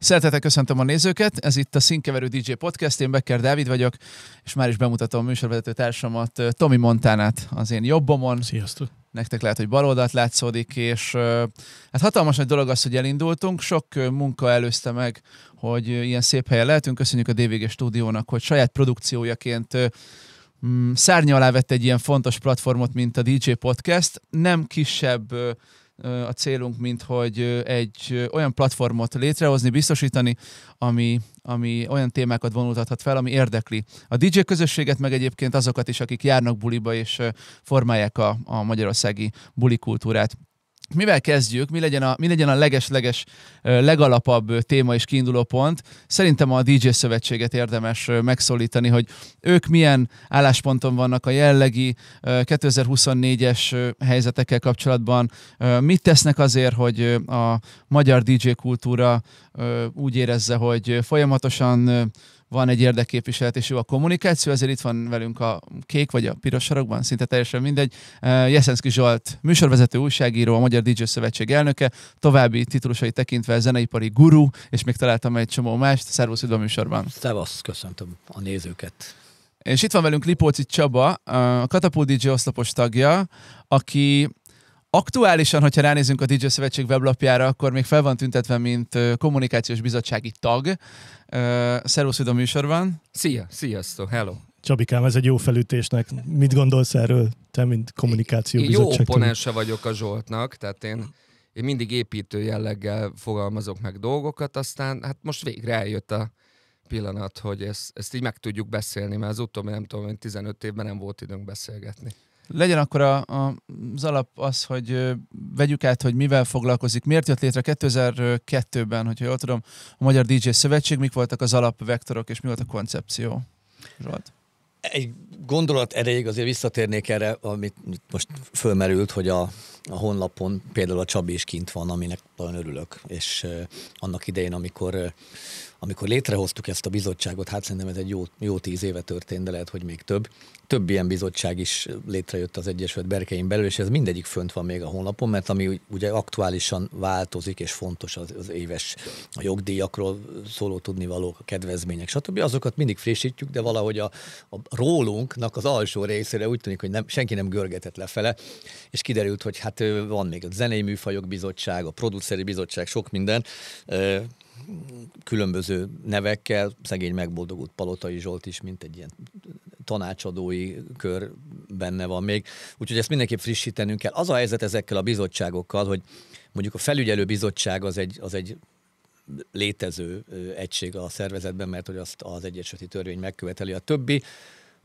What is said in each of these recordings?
Szeretettel köszöntöm a nézőket, ez itt a Színkeverő DJ Podcast, én Becker Dávid vagyok, és már is bemutatom a műsorvezető társamat, Tomi Montánát, az én jobbomon. Sziasztok! Nektek lehet, hogy baloldalt látszódik, és hát hatalmas nagy dolog az, hogy elindultunk. Sok munka előzte meg, hogy ilyen szép helyen lehetünk. Köszönjük a DVG stúdiónak, hogy saját produkciójaként mm, szárnya alá vett egy ilyen fontos platformot, mint a DJ Podcast. Nem kisebb a célunk, mint hogy egy olyan platformot létrehozni, biztosítani, ami, ami olyan témákat vonultathat fel, ami érdekli a DJ közösséget, meg egyébként azokat is, akik járnak buliba és formálják a, a magyarországi bulikultúrát. Mivel kezdjük? Mi legyen a, mi legyen a leges-leges, legalapabb téma és kiinduló pont? Szerintem a DJ Szövetséget érdemes megszólítani, hogy ők milyen állásponton vannak a jellegi 2024-es helyzetekkel kapcsolatban. Mit tesznek azért, hogy a magyar DJ kultúra úgy érezze, hogy folyamatosan van egy érdekképviselet és jó a kommunikáció, ezért itt van velünk a kék vagy a piros sarokban, szinte teljesen mindegy. Jeszenszki Zsolt, műsorvezető, újságíró, a Magyar DJ Szövetség elnöke, további titulusai tekintve zeneipari guru, és még találtam egy csomó mást. Szervusz, üdv a műsorban! Szevasz, köszöntöm a nézőket! És itt van velünk Lipóci Csaba, a Katapult DJ oszlopos tagja, aki Aktuálisan, hogyha ránézünk a DJ Szövetség weblapjára, akkor még fel van tüntetve, mint kommunikációs bizottsági tag. Szervusz, Szervusz, a műsorban. Szia, sziasztok, hello. Csabikám, ez egy jó felütésnek. Mit gondolsz erről, te, mint kommunikáció Jó oponense vagyok a Zsoltnak, tehát én, én mindig építő jelleggel fogalmazok meg dolgokat, aztán hát most végre eljött a pillanat, hogy ezt, ezt így meg tudjuk beszélni, mert az utóbbi nem tudom, 15 évben nem volt időnk beszélgetni. Legyen akkor a, a, az alap az, hogy vegyük át, hogy mivel foglalkozik, miért jött létre 2002-ben, hogyha jól tudom, a Magyar DJ Szövetség, mik voltak az alapvektorok, és mi volt a koncepció? Zsolt. Egy gondolat erejéig azért visszatérnék erre, amit most fölmerült, hogy a, a honlapon például a Csabi is kint van, aminek nagyon örülök, és annak idején, amikor amikor létrehoztuk ezt a bizottságot, hát szerintem ez egy jó, jó tíz éve történt, de lehet, hogy még több. Több ilyen bizottság is létrejött az Egyesült Berkein belül, és ez mindegyik fönt van még a honlapon, mert ami ugye aktuálisan változik, és fontos az, az éves a jogdíjakról szóló tudnivalók, a kedvezmények, stb. Azokat mindig frissítjük, de valahogy a, a rólunknak az alsó részére úgy tűnik, hogy nem, senki nem görgetett lefele, és kiderült, hogy hát van még a zenei műfajok bizottság, a produceri bizottság, sok minden különböző nevekkel, szegény megboldogult Palotai Zsolt is, mint egy ilyen tanácsadói kör benne van még. Úgyhogy ezt mindenképp frissítenünk kell. Az a helyzet ezekkel a bizottságokkal, hogy mondjuk a felügyelő bizottság az egy, az egy létező egység a szervezetben, mert hogy azt az egyesületi törvény megköveteli a többi,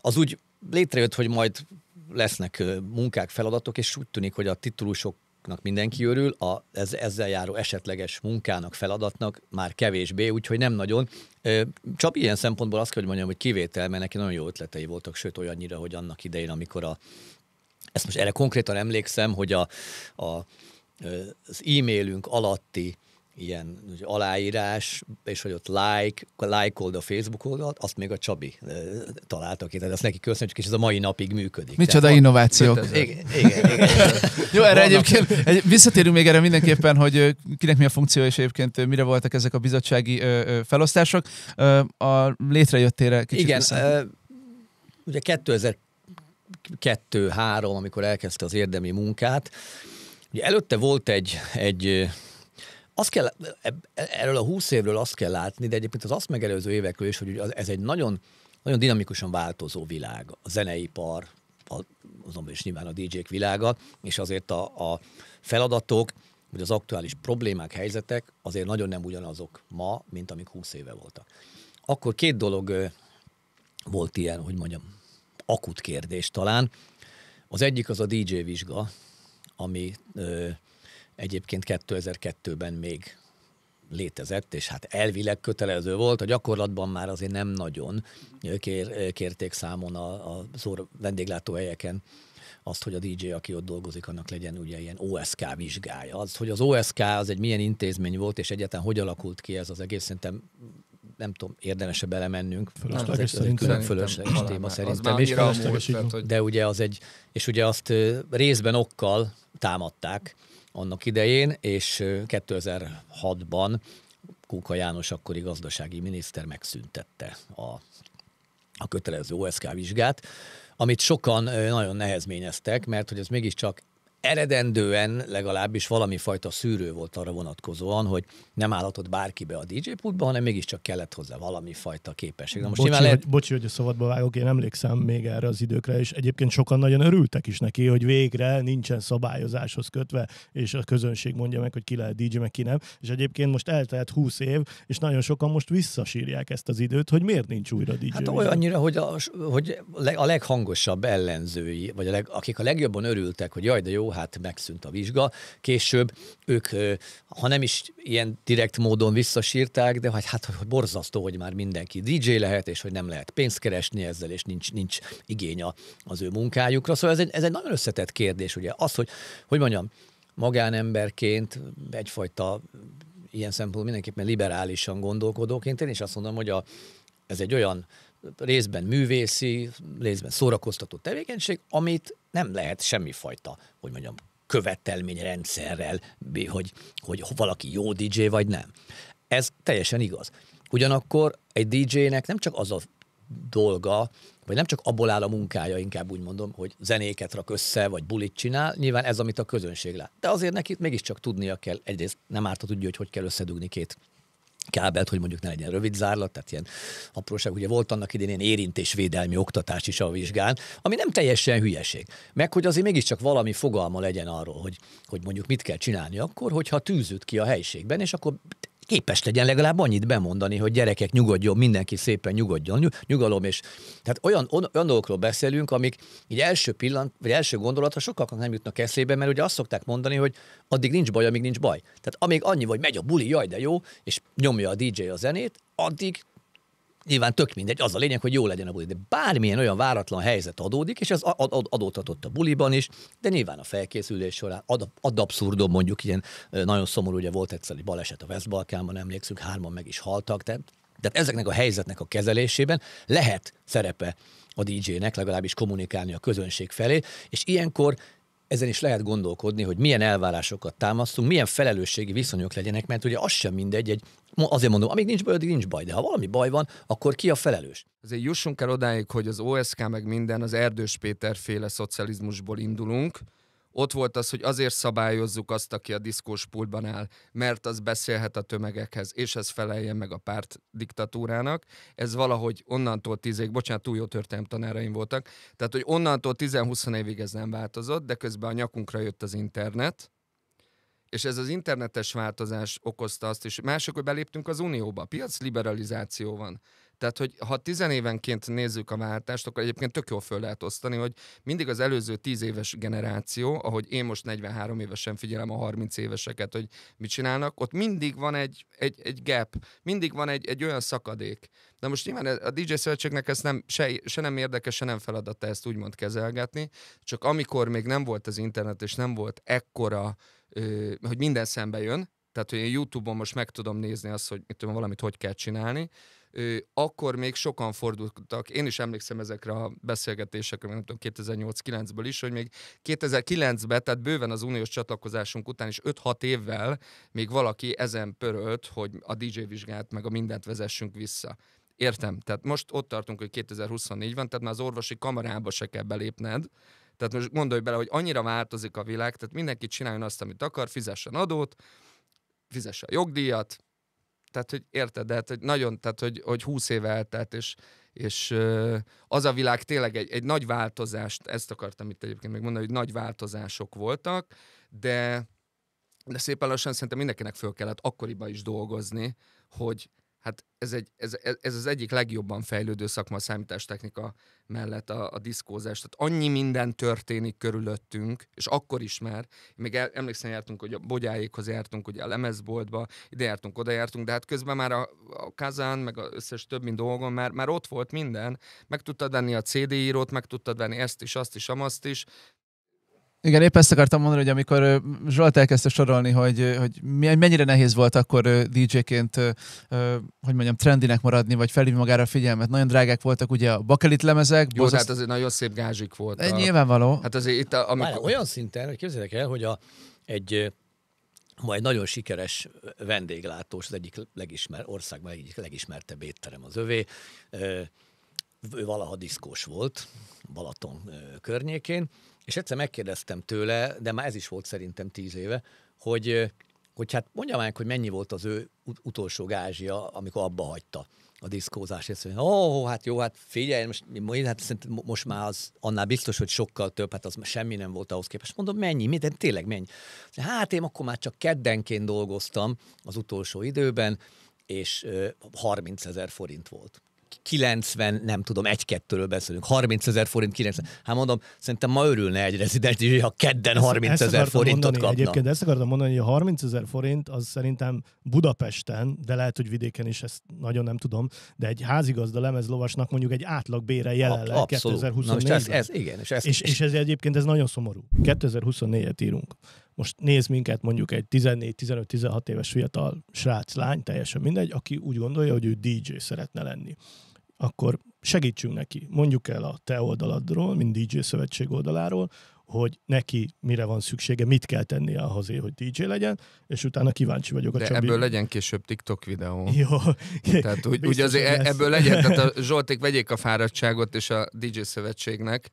az úgy létrejött, hogy majd lesznek munkák, feladatok, és úgy tűnik, hogy a titulusok munkának mindenki örül, a, ez, ezzel járó esetleges munkának, feladatnak már kevésbé, úgyhogy nem nagyon. Csak ilyen szempontból azt kell, hogy mondjam, hogy kivétel, mert neki nagyon jó ötletei voltak, sőt olyannyira, hogy annak idején, amikor a ezt most erre konkrétan emlékszem, hogy a, a, az e-mailünk alatti ilyen aláírás, és hogy ott like, like-old a Facebook oldalt, azt még a Csabi találta ki, tehát azt neki köszönjük, és ez a mai napig működik. Micsoda tehát, innovációk. Van, igen, igen, igen. Jó, erre egyébként egy, visszatérünk még erre mindenképpen, hogy kinek mi a funkció, és egyébként mire voltak ezek a bizottsági felosztások. A létrejöttére kicsit Igen, ö, ugye 2002-3, amikor elkezdte az érdemi munkát, ugye előtte volt egy, egy azt kell, erről a 20 évről azt kell látni, de egyébként az azt megelőző évekről is, hogy ez egy nagyon, nagyon dinamikusan változó világ. A zeneipar, azonban is nyilván a DJ-k világa, és azért a, a feladatok, vagy az aktuális problémák, helyzetek azért nagyon nem ugyanazok ma, mint amik 20 éve voltak. Akkor két dolog volt ilyen, hogy mondjam, akut kérdés talán. Az egyik az a DJ vizsga, ami Egyébként 2002-ben még létezett, és hát elvileg kötelező volt, a gyakorlatban már azért nem nagyon kér, kérték számon a, a szóra, vendéglátóhelyeken azt, hogy a DJ, aki ott dolgozik, annak legyen ugye ilyen OSK vizsgája. Az, hogy az OSK az egy milyen intézmény volt, és egyáltalán hogy alakult ki ez az egész, szerintem nem tudom, érdemese belemennünk. Fölösleges ez egy fölösleges téma szerintem is. Amúgy, tehát, hogy... De ugye az egy, és ugye azt részben okkal támadták, annak idején, és 2006-ban Kuka János akkori gazdasági miniszter megszüntette a, a kötelező OSK vizsgát, amit sokan nagyon nehezményeztek, mert hogy ez mégiscsak eredendően legalábbis valami fajta szűrő volt arra vonatkozóan, hogy nem állhatott bárki be a DJ pultba, hanem mégiscsak kellett hozzá valami fajta képesség. Na most bocsi, lehet... hogy, bocsi, hogy a szabadba vágok, én emlékszem még erre az időkre, és egyébként sokan nagyon örültek is neki, hogy végre nincsen szabályozáshoz kötve, és a közönség mondja meg, hogy ki lehet DJ, meg ki nem. És egyébként most eltelt 20 év, és nagyon sokan most visszasírják ezt az időt, hogy miért nincs újra DJ. Hát olyannyira, hogy a, hogy a leghangosabb ellenzői, vagy a leg, akik a legjobban örültek, hogy jaj, de jó, hát megszűnt a vizsga. Később ők, ha nem is ilyen direkt módon visszasírták, de hogy hát hogy borzasztó, hogy már mindenki DJ lehet, és hogy nem lehet pénzt keresni ezzel, és nincs, nincs igény az ő munkájukra. Szóval ez egy, ez egy nagyon összetett kérdés, ugye az, hogy, hogy mondjam, magánemberként egyfajta ilyen szempontból mindenképpen liberálisan gondolkodóként én is azt mondom, hogy a, ez egy olyan részben művészi, részben szórakoztató tevékenység, amit nem lehet semmifajta, hogy mondjam, követelményrendszerrel, hogy, hogy valaki jó DJ vagy nem. Ez teljesen igaz. Ugyanakkor egy DJ-nek nem csak az a dolga, vagy nem csak abból áll a munkája, inkább úgy mondom, hogy zenéket rak össze, vagy bulit csinál, nyilván ez, amit a közönség lát. De azért neki mégiscsak tudnia kell, egyrészt nem árt, tudja, hogy hogy kell összedugni két kábelt, hogy mondjuk ne legyen rövid zárlat, tehát ilyen apróság. Ugye volt annak idén ilyen érintésvédelmi oktatás is a vizsgán, ami nem teljesen hülyeség. Meg hogy azért mégiscsak valami fogalma legyen arról, hogy, hogy mondjuk mit kell csinálni akkor, hogyha tűzült ki a helységben, és akkor képes legyen legalább annyit bemondani, hogy gyerekek nyugodjon, mindenki szépen nyugodjon, nyugalom, és tehát olyan, olyan dolgokról beszélünk, amik így első pillanat, vagy első gondolatra sokaknak nem jutnak eszébe, mert ugye azt szokták mondani, hogy addig nincs baj, amíg nincs baj. Tehát amíg annyi, hogy megy a buli, jaj, de jó, és nyomja a DJ a zenét, addig Nyilván tök mindegy, az a lényeg, hogy jó legyen a buli, de bármilyen olyan váratlan helyzet adódik, és ez ad, ad, adódhatott a buliban is, de nyilván a felkészülés során ad, ad abszurdom, mondjuk ilyen nagyon szomorú, ugye volt egyszer egy baleset a Westbalkánban, emlékszünk, hárman meg is haltak, tehát de hát ezeknek a helyzetnek a kezelésében lehet szerepe a DJ-nek, legalábbis kommunikálni a közönség felé, és ilyenkor ezen is lehet gondolkodni, hogy milyen elvárásokat támasztunk, milyen felelősségi viszonyok legyenek, mert ugye az sem mindegy, egy, azért mondom, amíg nincs baj, addig nincs baj, de ha valami baj van, akkor ki a felelős? Azért jussunk el odáig, hogy az OSK meg minden az Erdős Péter féle szocializmusból indulunk, ott volt az, hogy azért szabályozzuk azt, aki a diszkós pultban áll, mert az beszélhet a tömegekhez, és ez feleljen meg a párt diktatúrának. Ez valahogy onnantól év, bocsánat, túl jó történelem tanáraim voltak, tehát hogy onnantól 10-20 évig ez nem változott, de közben a nyakunkra jött az internet, és ez az internetes változás okozta azt is. Mások, hogy beléptünk az Unióba, piac liberalizáció van. Tehát, hogy ha tizenévenként nézzük a váltást, akkor egyébként tök jól föl lehet osztani, hogy mindig az előző tíz éves generáció, ahogy én most 43 évesen figyelem a 30 éveseket, hogy mit csinálnak, ott mindig van egy, egy, egy gap, mindig van egy, egy olyan szakadék. De most nyilván a DJ szövetségnek ez nem, se, se nem érdekes, se nem feladata ezt úgymond kezelgetni, csak amikor még nem volt az internet, és nem volt ekkora, hogy minden szembe jön, tehát, hogy én YouTube-on most meg tudom nézni azt, hogy mit tudom, valamit hogy kell csinálni, akkor még sokan fordultak, én is emlékszem ezekre a beszélgetésekre, nem tudom, 2008-9-ből is, hogy még 2009-ben, tehát bőven az uniós csatlakozásunk után is 5-6 évvel még valaki ezen pörölt, hogy a DJ vizsgát meg a mindent vezessünk vissza. Értem, tehát most ott tartunk, hogy 2024 van, tehát már az orvosi kamarába se kell belépned, tehát most gondolj bele, hogy annyira változik a világ, tehát mindenki csináljon azt, amit akar, fizessen adót, fizesse a jogdíjat, tehát, hogy érted, de hát, hogy nagyon, tehát, hogy, hogy húsz éve eltelt, és, és az a világ tényleg egy, egy nagy változást, ezt akartam itt egyébként még mondani, hogy nagy változások voltak, de, de szépen lassan szerintem mindenkinek föl kellett akkoriban is dolgozni, hogy hát ez, egy, ez, ez az egyik legjobban fejlődő szakma a számítástechnika mellett a, a diszkózás. Tehát annyi minden történik körülöttünk, és akkor is már. Még el, emlékszem, jártunk, hogy a bogyáékhoz jártunk, ugye a lemezboltba, ide jártunk, oda jártunk, de hát közben már a, a kazán, meg az összes többi dolgon már, már ott volt minden. Meg tudtad venni a CD írót, meg tudtad venni ezt is, azt is, amazt is. Igen, épp ezt akartam mondani, hogy amikor Zsolt elkezdte sorolni, hogy, hogy mennyire nehéz volt akkor DJ-ként, hogy mondjam, trendinek maradni, vagy felhívni magára a figyelmet. Nagyon drágák voltak ugye a bakelit lemezek. Jó, bozaszt... hát azért nagyon szép gázsik volt. Egy a... nyilvánvaló. Hát azért itt, a, amikor... Már olyan szinten, hogy képzeljétek el, hogy a, egy majd nagyon sikeres vendéglátós, az egyik legismer, országban egyik legismertebb étterem az övé. Ő valaha diszkós volt Balaton környékén, és egyszer megkérdeztem tőle, de már ez is volt szerintem tíz éve, hogy, hogy hát mondja meg, hogy mennyi volt az ő utolsó gázsia, amikor abba hagyta a diszkózás, és mondja, ó, hát jó, hát figyelj, most, hát most már az annál biztos, hogy sokkal több, hát az semmi nem volt ahhoz képest. Mondom, mennyi, mi, de tényleg mennyi? Hát én akkor már csak keddenként dolgoztam az utolsó időben, és 30 ezer forint volt. 90, nem tudom, egy-kettőről beszélünk, 30 ezer forint, 90. Hát mondom, szerintem ma örülne egy rezident, hogy a kedden 30 ezer forintot mondani, kapna. Egyébként ezt akartam mondani, hogy a 30 ezer forint az szerintem Budapesten, de lehet, hogy vidéken is, ezt nagyon nem tudom, de egy házigazda lemezlovasnak mondjuk egy átlag bére jelenleg Abszolút. 2024 Na most ez, ez, igen. És, ez, és, és ez egyébként ez nagyon szomorú. 2024-et írunk most néz minket mondjuk egy 14-15-16 éves fiatal srác, lány, teljesen mindegy, aki úgy gondolja, hogy ő DJ szeretne lenni. Akkor segítsünk neki. Mondjuk el a te oldaladról, mint DJ szövetség oldaláról, hogy neki mire van szüksége, mit kell tennie ahhoz, hogy DJ legyen, és utána kíváncsi vagyok a De Csabi. ebből legyen később TikTok videó. Jó. Tehát úgy, úgy azért e- lesz. ebből legyen, tehát a Zsolték vegyék a fáradtságot és a DJ szövetségnek,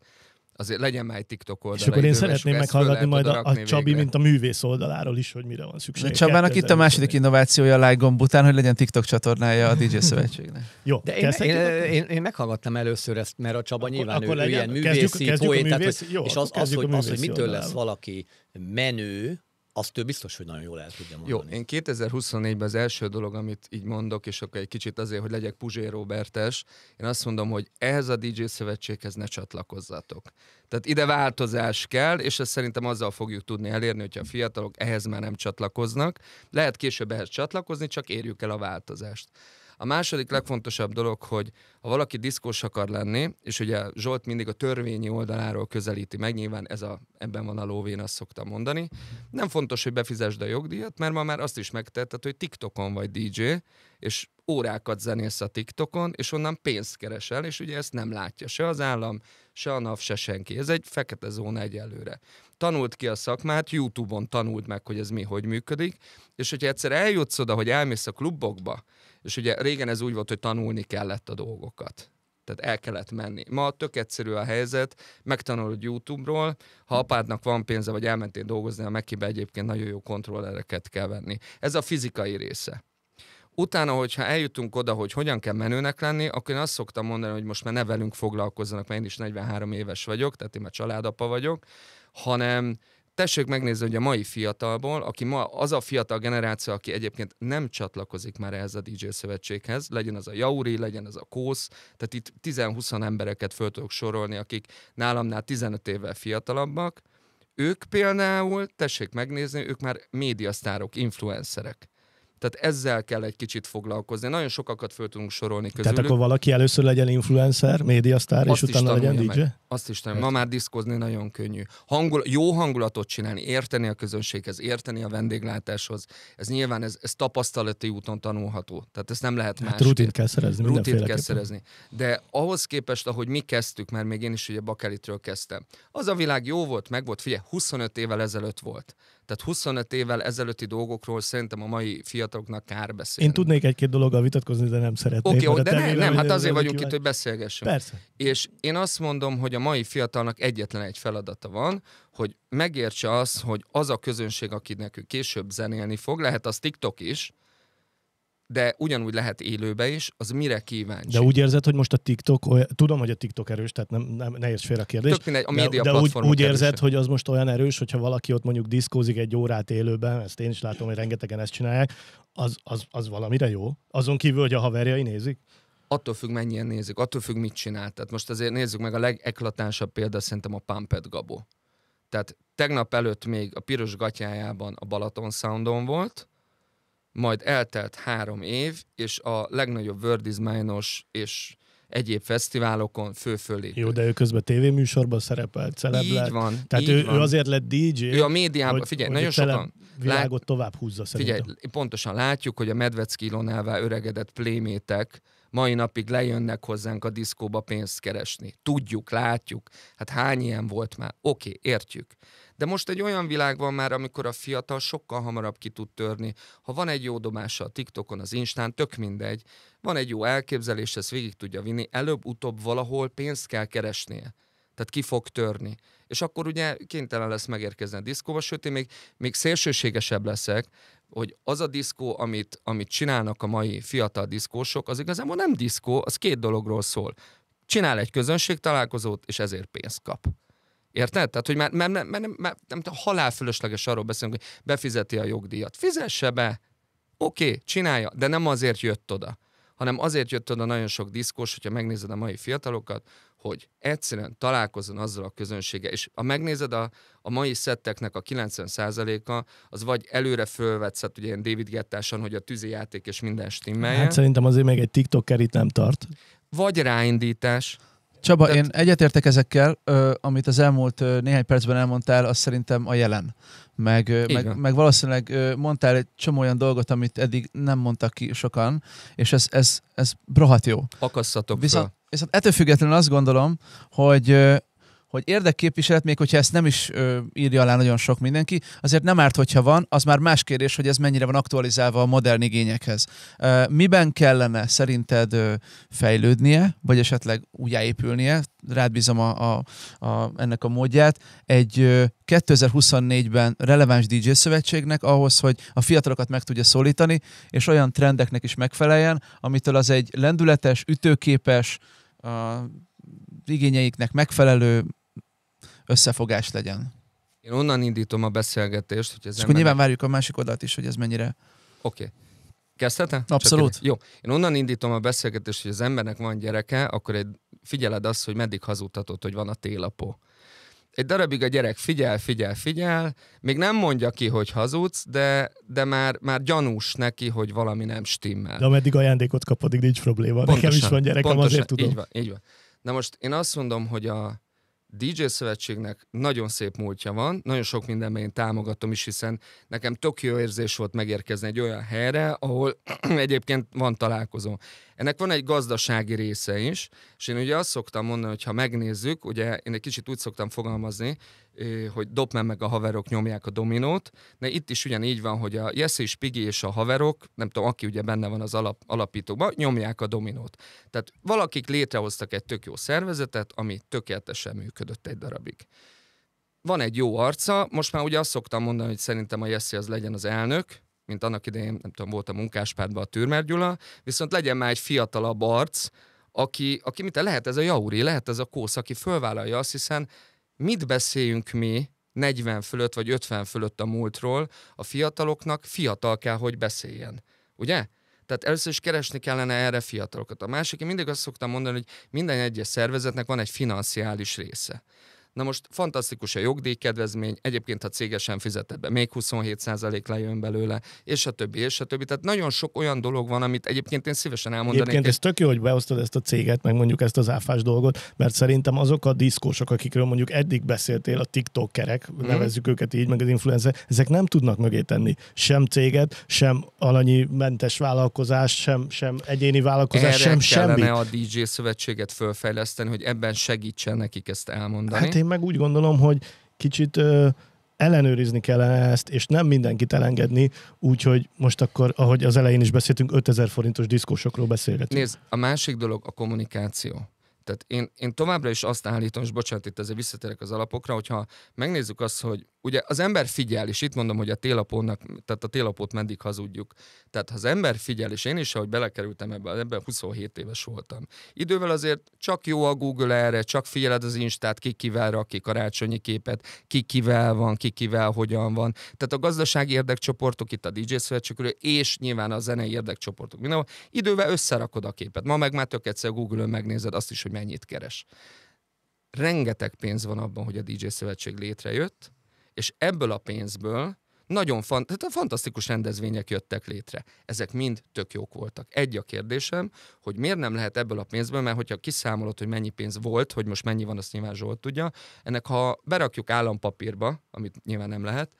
azért legyen már egy TikTok oldal. És akkor én szeretném meghallgatni majd a, a Csabi, végre. mint a művész oldaláról is, hogy mire van szükség. Csabának itt a második innovációja a Like gomb után, hogy legyen TikTok csatornája a DJ Szövetségnek. Jó, De én, én, én, én, meghallgattam először ezt, mert a Csaba akkor, nyilván akkor ő legyen, ilyen művészi kezdjük, kezdjük poétát, jó, és az, az, hogy, az, hogy mitől lesz valaki menő, azt ő biztos, hogy nagyon jól el tudja mondani. Jó, én 2024-ben az első dolog, amit így mondok, és akkor egy kicsit azért, hogy legyek Puzsé Robertes, én azt mondom, hogy ehhez a DJ szövetséghez ne csatlakozzatok. Tehát ide változás kell, és ezt szerintem azzal fogjuk tudni elérni, hogyha a fiatalok ehhez már nem csatlakoznak. Lehet később ehhez csatlakozni, csak érjük el a változást. A második legfontosabb dolog, hogy ha valaki diszkós akar lenni, és ugye Zsolt mindig a törvényi oldaláról közelíti meg, nyilván ez a, ebben van a lóvén, azt szoktam mondani. Nem fontos, hogy befizesd a jogdíjat, mert ma már azt is megtetted, hogy TikTokon vagy DJ, és órákat zenész a TikTokon, és onnan pénzt keresel, és ugye ezt nem látja se az állam, se a NAV, se senki. Ez egy fekete zóna egyelőre. Tanult ki a szakmát, YouTube-on tanult meg, hogy ez mi, hogy működik, és hogyha egyszer eljutsz oda, hogy elmész a klubokba, és ugye régen ez úgy volt, hogy tanulni kellett a dolgokat. Tehát el kellett menni. Ma tök egyszerű a helyzet, megtanulod YouTube-ról, ha apádnak van pénze, vagy elmentél dolgozni, a Mekibe egyébként nagyon jó kontrollereket kell venni. Ez a fizikai része. Utána, hogyha eljutunk oda, hogy hogyan kell menőnek lenni, akkor én azt szoktam mondani, hogy most már ne velünk foglalkozzanak, mert én is 43 éves vagyok, tehát én már családapa vagyok, hanem tessék megnézni, hogy a mai fiatalból, aki ma az a fiatal generáció, aki egyébként nem csatlakozik már ehhez a DJ szövetséghez, legyen az a Jauri, legyen az a Kósz, tehát itt 10-20 embereket föl tudok sorolni, akik nálamnál 15 évvel fiatalabbak, ők például, tessék megnézni, ők már médiasztárok, influencerek. Tehát ezzel kell egy kicsit foglalkozni. Nagyon sokakat föl tudunk sorolni közülük. Tehát akkor valaki először legyen influencer, médiasztár, és utána legyen meg. DJ? Azt is tanulja. Ma már diszkozni nagyon könnyű. Hangul, jó hangulatot csinálni, érteni a közönséghez, érteni a vendéglátáshoz. Ez nyilván ez, ez tapasztalati úton tanulható. Tehát ezt nem lehet hát más. Hát rutint kell szerezni. Rutint kell szerezni. De ahhoz képest, ahogy mi kezdtük, mert még én is ugye bakelitről kezdtem. Az a világ jó volt, meg volt, figyelj, 25 évvel ezelőtt volt. Tehát 25 évvel ezelőtti dolgokról szerintem a mai fiataloknak kár beszélni. Én tudnék egy-két dologgal vitatkozni, de nem szeretnék. Oké, okay, de nem, nem, hát azért vagyunk itt, hogy beszélgessünk. Persze. És én azt mondom, hogy a mai fiatalnak egyetlen egy feladata van, hogy megértse azt, hogy az a közönség, aki nekünk később zenélni fog, lehet az TikTok is, de ugyanúgy lehet élőbe is, az mire kíváncsi. De úgy érzed, hogy most a TikTok, olyan, tudom, hogy a TikTok erős, tehát nem, nem ne érts fél a kérdés. Tök mindegy, a média de, de úgy, úgy érzed, hogy az most olyan erős, hogyha valaki ott mondjuk diszkózik egy órát élőben, ezt én is látom, hogy rengetegen ezt csinálják, az, az, az valamire jó? Azon kívül, hogy a haverjai nézik? attól függ, mennyien nézik, attól függ, mit csinál. Tehát most azért nézzük meg a legeklatánsabb példa szerintem a Pumped Gabó. Tehát tegnap előtt még a piros gatyájában a Balaton Soundon volt, majd eltelt három év, és a legnagyobb World is Minos és egyéb fesztiválokon főfölé. Jó, de ő közben tévéműsorban szerepelt, celeb így lett. Van, Tehát így ő, van. ő azért lett DJ. Ő a médiában, hogy, figyelj, hogy nagyon sokan... világot lát, tovább húzza szerintem. Figyelj, pontosan látjuk, hogy a Medvecki Ilonává öregedett plémétek mai napig lejönnek hozzánk a diszkóba pénzt keresni. Tudjuk, látjuk. Hát hány ilyen volt már? Oké, okay, értjük. De most egy olyan világ van már, amikor a fiatal sokkal hamarabb ki tud törni. Ha van egy jó dobása a TikTokon, az Instán, tök mindegy. Van egy jó elképzelés, ezt végig tudja vinni. Előbb-utóbb valahol pénzt kell keresnie. Tehát ki fog törni. És akkor ugye kénytelen lesz megérkezni a diszkóba, sőt, én még, még szélsőségesebb leszek, hogy az a diszkó, amit, amit csinálnak a mai fiatal diszkósok, az igazából nem diszkó, az két dologról szól. Csinál egy közönség találkozót és ezért pénzt kap. Érted? Tehát, hogy már, már, már, már, már nem, halálfölösleges arról beszélünk, hogy befizeti a jogdíjat. Fizesse be! Oké, okay, csinálja, de nem azért jött oda, hanem azért jött oda nagyon sok diszkós, hogyha megnézed a mai fiatalokat, hogy egyszerűen találkozzon azzal a közönsége, és ha megnézed a, a mai szetteknek a 90%-a, az vagy előre fölvetszett, hát ugye ilyen David Gettáson, hogy a tűzi játék és minden stimmelje. Hát szerintem azért még egy TikTok-kerit nem tart. Vagy ráindítás, Csaba, Tehát... én egyetértek ezekkel, ö, amit az elmúlt ö, néhány percben elmondtál, az szerintem a jelen. Meg, ö, meg, meg valószínűleg ö, mondtál egy csomó olyan dolgot, amit eddig nem mondtak ki sokan, és ez, ez, ez brohat jó. Akasszatok Viszont, viszont ettől függetlenül azt gondolom, hogy hogy érdekképviselet, még hogyha ezt nem is ö, írja alá nagyon sok mindenki, azért nem árt, hogyha van, az már más kérdés, hogy ez mennyire van aktualizálva a modern igényekhez. Ö, miben kellene szerinted ö, fejlődnie, vagy esetleg újjáépülnie, rád bízom a, a, a, ennek a módját, egy ö, 2024-ben releváns DJ szövetségnek ahhoz, hogy a fiatalokat meg tudja szólítani, és olyan trendeknek is megfeleljen, amitől az egy lendületes, ütőképes, a igényeiknek megfelelő összefogás legyen. Én onnan indítom a beszélgetést. Hogy ez És akkor nyilván nyilván várjuk a másik oldalt is, hogy ez mennyire... Oké. Okay. Kezdhet-e? Abszolút. én... Jó. Én onnan indítom a beszélgetést, hogy az embernek van gyereke, akkor egy... figyeled azt, hogy meddig hazudhatod, hogy van a télapó. Egy darabig a gyerek figyel, figyel, figyel, még nem mondja ki, hogy hazudsz, de, de már, már gyanús neki, hogy valami nem stimmel. De ameddig ajándékot kap, addig nincs probléma. Pontosan, Nekem is van gyerekem, pontosan, azért tudom. Így van, így van. Na most én azt mondom, hogy a, DJ Szövetségnek nagyon szép múltja van, nagyon sok mindenben én támogatom is, hiszen nekem tök jó érzés volt megérkezni egy olyan helyre, ahol egyébként van találkozó. Ennek van egy gazdasági része is, és én ugye azt szoktam mondani, hogy ha megnézzük, ugye én egy kicsit úgy szoktam fogalmazni, hogy dopmen meg a haverok nyomják a dominót, de itt is ugyanígy van, hogy a Jesse és Piggy és a haverok, nem tudom, aki ugye benne van az alap, alapítókban, nyomják a dominót. Tehát valakik létrehoztak egy tök jó szervezetet, ami tökéletesen működött egy darabig van egy jó arca, most már ugye azt szoktam mondani, hogy szerintem a Jesse az legyen az elnök, mint annak idején, nem tudom, volt a munkáspártban a Türmer Gyula, viszont legyen már egy fiatalabb arc, aki, aki mit lehet ez a Jauri, lehet ez a Kósz, aki fölvállalja azt, hiszen mit beszéljünk mi 40 fölött vagy 50 fölött a múltról, a fiataloknak fiatal kell, hogy beszéljen. Ugye? Tehát először is keresni kellene erre fiatalokat. A másik, én mindig azt szoktam mondani, hogy minden egyes szervezetnek van egy financiális része. Na most fantasztikus a jogdíjkedvezmény, egyébként ha cégesen fizeted be, még 27% lejön belőle, és a többi, és a többi. Tehát nagyon sok olyan dolog van, amit egyébként én szívesen elmondanék. Egyébként ez tök jó, hogy beosztod ezt a céget, meg mondjuk ezt az áfás dolgot, mert szerintem azok a diszkósok, akikről mondjuk eddig beszéltél, a TikTokerek, mm. nevezzük őket így, meg az influencer, ezek nem tudnak mögé tenni sem céget, sem alanyi mentes vállalkozás, sem, sem egyéni vállalkozás, Erre sem semmi. a DJ szövetséget fölfejleszteni, hogy ebben segítsen nekik ezt elmondani. Hát én meg úgy gondolom, hogy kicsit ö, ellenőrizni kellene ezt, és nem mindenkit elengedni, úgyhogy most akkor, ahogy az elején is beszéltünk, 5000 forintos diszkósokról beszélgetünk. Nézd, a másik dolog a kommunikáció. Tehát én, én továbbra is azt állítom, és bocsánat, itt azért visszatérek az alapokra, hogyha megnézzük azt, hogy ugye az ember figyel, és itt mondom, hogy a télapónak, tehát a télapót meddig hazudjuk. Tehát ha az ember figyel, és én is, ahogy belekerültem ebbe, ebben 27 éves voltam. Idővel azért csak jó a Google erre, csak figyeled az Instát, ki kivel rak ki karácsonyi képet, ki kivel van, ki kivel hogyan van. Tehát a gazdasági érdekcsoportok, itt a DJ szövetségről, és nyilván a zenei érdekcsoportok. Mindenhol idővel összerakod a képet. Ma meg már tök egyszer Google-ön megnézed azt is, hogy mennyit keres. Rengeteg pénz van abban, hogy a DJ Szövetség létrejött, és ebből a pénzből nagyon fan, tehát fantasztikus rendezvények jöttek létre. Ezek mind tök jók voltak. Egy a kérdésem, hogy miért nem lehet ebből a pénzből, mert hogyha kiszámolod, hogy mennyi pénz volt, hogy most mennyi van, azt nyilván Zsolt tudja, ennek ha berakjuk állampapírba, amit nyilván nem lehet,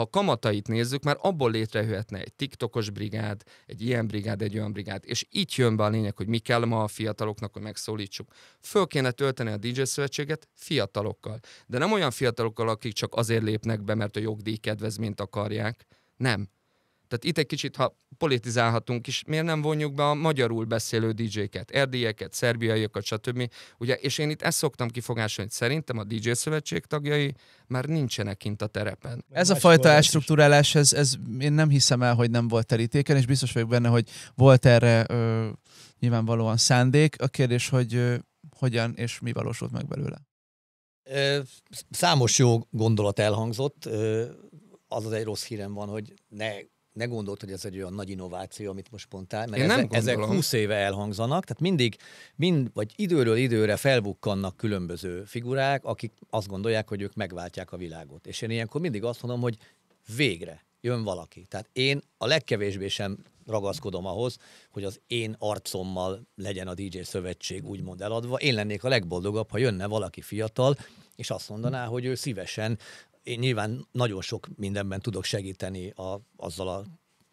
ha a kamatait nézzük, már abból létrejöhetne egy TikTokos brigád, egy ilyen brigád, egy olyan brigád. És itt jön be a lényeg, hogy mi kell ma a fiataloknak, hogy megszólítsuk. Föl kéne tölteni a DJ szövetséget fiatalokkal. De nem olyan fiatalokkal, akik csak azért lépnek be, mert a jogdíj kedvezményt akarják. Nem, tehát itt egy kicsit, ha politizálhatunk is, miért nem vonjuk be a magyarul beszélő DJ-ket, erdélyeket, szerbiaiakat, stb. Ugye, és én itt ezt szoktam kifogásolni, hogy szerintem a DJ szövetség tagjai már nincsenek kint a terepen. Ez a fajta elstruktúrálás, ez, ez én nem hiszem el, hogy nem volt terítéken, és biztos vagyok benne, hogy volt erre ö, nyilvánvalóan szándék. A kérdés, hogy ö, hogyan és mi valósult meg belőle? Számos jó gondolat elhangzott. Az az egy rossz hírem van, hogy ne ne gondolt, hogy ez egy olyan nagy innováció, amit most mondtál, mert ezek, ezek 20 éve elhangzanak, tehát mindig, mind, vagy időről időre felbukkannak különböző figurák, akik azt gondolják, hogy ők megváltják a világot. És én ilyenkor mindig azt mondom, hogy végre jön valaki. Tehát én a legkevésbé sem ragaszkodom ahhoz, hogy az én arcommal legyen a DJ szövetség úgymond eladva. Én lennék a legboldogabb, ha jönne valaki fiatal, és azt mondaná, hogy ő szívesen én nyilván nagyon sok mindenben tudok segíteni a, azzal a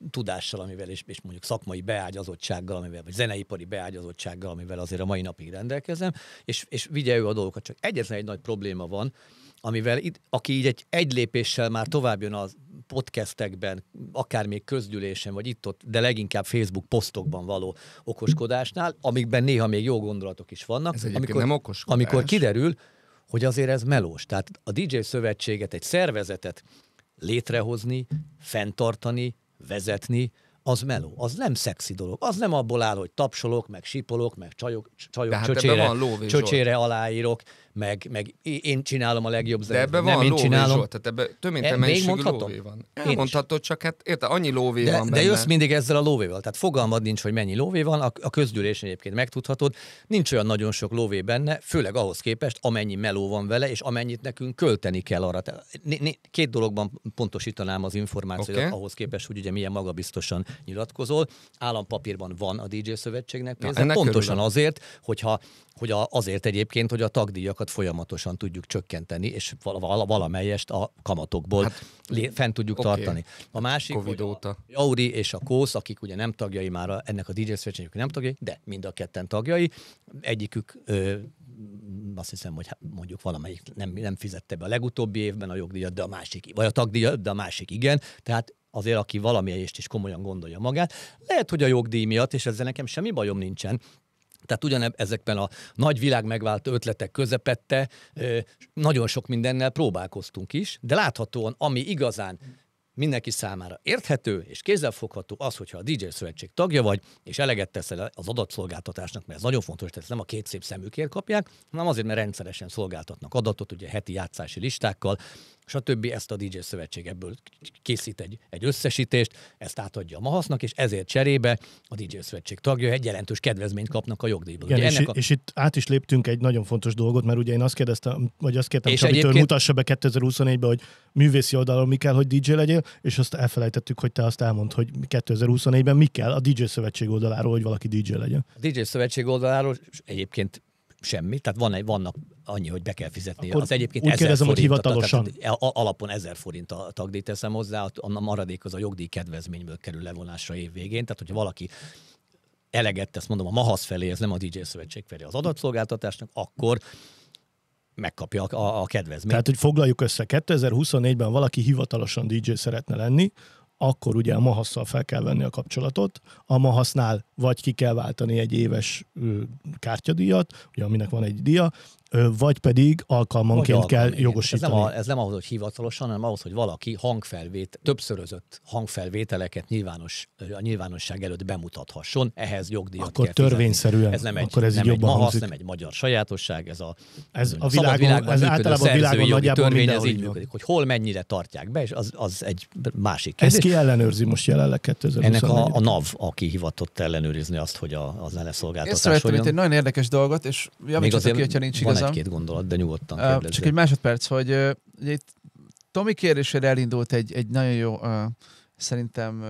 tudással, amivel, és, és mondjuk szakmai beágyazottsággal, amivel, vagy zeneipari beágyazottsággal, amivel azért a mai napig rendelkezem, és, és vigye ő a dolgokat. Csak egyetlen egy nagy probléma van, amivel itt, aki így egy, egy lépéssel már tovább jön a podcastekben, akár még közgyűlésen, vagy itt-ott, de leginkább Facebook posztokban való okoskodásnál, amikben néha még jó gondolatok is vannak. Ez amikor, nem okoskodás. Amikor kiderül, hogy azért ez melós. Tehát a DJ szövetséget, egy szervezetet létrehozni, fenntartani, vezetni, az meló, az nem szexi dolog. Az nem abból áll, hogy tapsolok, meg sipolok, meg csajok, csajok hát csöcsére, van csöcsére aláírok, meg, meg én csinálom a legjobb zenét. De ebben van én lóvé, csinálom. Zsolt, tehát ebbe több mint e, mennyiségű lóvé van. Elmondhatod, csak hát érte, annyi lóvé de, van benne. De jössz mindig ezzel a lóvéval, tehát fogalmad nincs, hogy mennyi lóvé van, a, a közgyűlés egyébként megtudhatod, nincs olyan nagyon sok lóvé benne, főleg ahhoz képest, amennyi meló van vele, és amennyit nekünk költeni kell arra. Tehát, két dologban pontosítanám az információt okay. ahhoz képest, hogy ugye milyen magabiztosan nyilatkozol. Állampapírban van a DJ Szövetségnek pénze, pontosan körülön. azért, hogyha hogy azért egyébként, hogy a tagdíjakat folyamatosan tudjuk csökkenteni, és valamelyest a kamatokból hát, lé, fent tudjuk okay. tartani. A másik, COVID hogy a Jauri és a Kósz, akik ugye nem tagjai már ennek a DJ szövetségnek nem tagjai, de mind a ketten tagjai. Egyikük ö, azt hiszem, hogy hát mondjuk valamelyik nem, nem fizette be a legutóbbi évben a jogdíjat, de a másik, vagy a tagdíjat, de a másik igen. Tehát azért, aki valamelyest is komolyan gondolja magát, lehet, hogy a jogdíj miatt, és ezzel nekem semmi bajom nincsen, tehát ugyanebb ezekben a nagy világ megváltó ötletek közepette nagyon sok mindennel próbálkoztunk is, de láthatóan, ami igazán mindenki számára érthető és kézzelfogható az, hogyha a DJ Szövetség tagja vagy, és eleget teszel az adatszolgáltatásnak, mert ez nagyon fontos, ezt nem a két szép szemükért kapják, hanem azért, mert rendszeresen szolgáltatnak adatot, ugye heti játszási listákkal, stb. Ezt a DJ Szövetség ebből készít egy, egy összesítést, ezt átadja a Mahasznak, és ezért cserébe a DJ Szövetség tagja egy jelentős kedvezményt kapnak a jogdíjból. Igen, ugye és, a... és, itt át is léptünk egy nagyon fontos dolgot, mert ugye én azt kérdeztem, vagy azt kértem, és egyébként... mutassa be 2021-ben, hogy művészi oldalon mi kell, hogy DJ legyél, és azt elfelejtettük, hogy te azt elmond, hogy 2024-ben mi kell a DJ Szövetség oldaláról, hogy valaki DJ legyen. A DJ Szövetség oldaláról egyébként semmi, tehát van, egy, vannak annyi, hogy be kell fizetni. Akkor az egyébként úgy kérdezem, forint, hogy hivatalosan. Tehát, tehát, alapon 1000 forint a tagdíj teszem hozzá, a maradék az a jogdíj kedvezményből kerül levonásra év végén, tehát hogyha valaki eleget tesz, mondom, a Mahasz felé, ez nem a DJ Szövetség felé az adatszolgáltatásnak, akkor megkapja a, a kedvezményt. Tehát, hogy foglaljuk össze, 2024-ben valaki hivatalosan DJ szeretne lenni, akkor ugye a Mahasszal fel kell venni a kapcsolatot. A Mahasznál vagy ki kell váltani egy éves kártyadíjat, ugye aminek van egy díja, vagy pedig alkalmanként vagy kell jogosítani. Ez nem, a, ez nem ahhoz, hogy hivatalosan, hanem ahhoz, hogy valaki hangfelvét, többszörözött hangfelvételeket nyilvános, a nyilvánosság előtt bemutathasson, ehhez jogdíjat Akkor kell törvényszerűen, fizetni. ez nem egy, akkor ez nem egy mahasz, hangzik. nem egy magyar sajátosság, ez a, ez a világon, világban ez általában a világon nagyjából törvény, ez így működik, hogy hol mennyire tartják be, és az, az egy másik kérdés. Ez ki ellenőrzi most jelenleg 2024 Ennek a, a NAV, aki hivatott ellenőrizni azt, hogy a, az eleszolgáltatás Észrevettem itt egy nagyon érdekes dolgot, és javítsatok ki, hogyha nincs igazam. Van egy-két gondolat, de nyugodtan kérdezzél. Csak egy másodperc, hogy ugye itt Tomi kérdésére elindult egy, egy nagyon jó, uh, szerintem uh,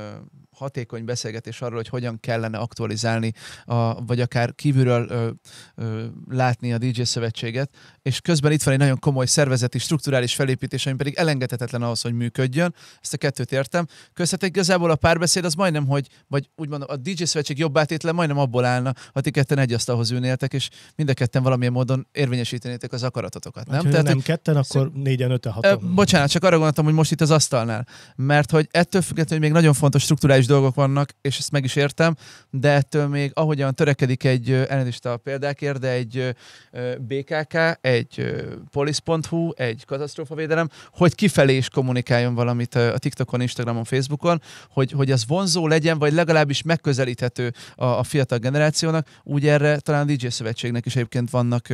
hatékony beszélgetés arról, hogy hogyan kellene aktualizálni, a, vagy akár kívülről ö, ö, látni a DJ szövetséget és közben itt van egy nagyon komoly szervezeti, strukturális felépítés, ami pedig elengedhetetlen ahhoz, hogy működjön. Ezt a kettőt értem. Köztetek igazából a párbeszéd az majdnem, hogy, vagy úgymond a DJ Szövetség jobb átétlen majdnem abból állna, ha ti ketten egy asztalhoz ülnétek, és mind a ketten valamilyen módon érvényesítenétek az akaratotokat. Nem? Hát, Tehát, nem ketten, akkor szépen... négyen, öten, hat. bocsánat, csak arra gondoltam, hogy most itt az asztalnál. Mert hogy ettől függetlenül még nagyon fontos strukturális dolgok vannak, és ezt meg is értem, de ettől még ahogyan törekedik egy, elnézést a példákért, de egy BKK, egy egy polisz.hu, egy katasztrófavédelem, hogy kifelé is kommunikáljon valamit a TikTokon, Instagramon, Facebookon, hogy, hogy az vonzó legyen, vagy legalábbis megközelíthető a, a fiatal generációnak, úgy erre talán a DJ Szövetségnek is egyébként vannak,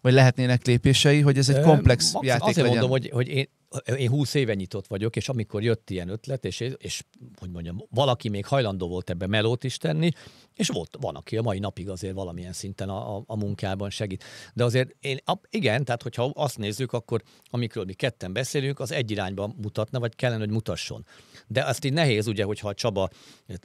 vagy lehetnének lépései, hogy ez egy komplex Ö, játék azért legyen. mondom, hogy, hogy én, én 20 éve nyitott vagyok, és amikor jött ilyen ötlet, és, és hogy mondjam, valaki még hajlandó volt ebbe melót is tenni, és volt, van, aki a mai napig azért valamilyen szinten a, a, a munkában segít. De azért én, igen, tehát hogyha azt nézzük, akkor amikről mi ketten beszélünk, az egy irányba mutatna, vagy kellene, hogy mutasson. De azt így nehéz, ugye, hogyha a Csaba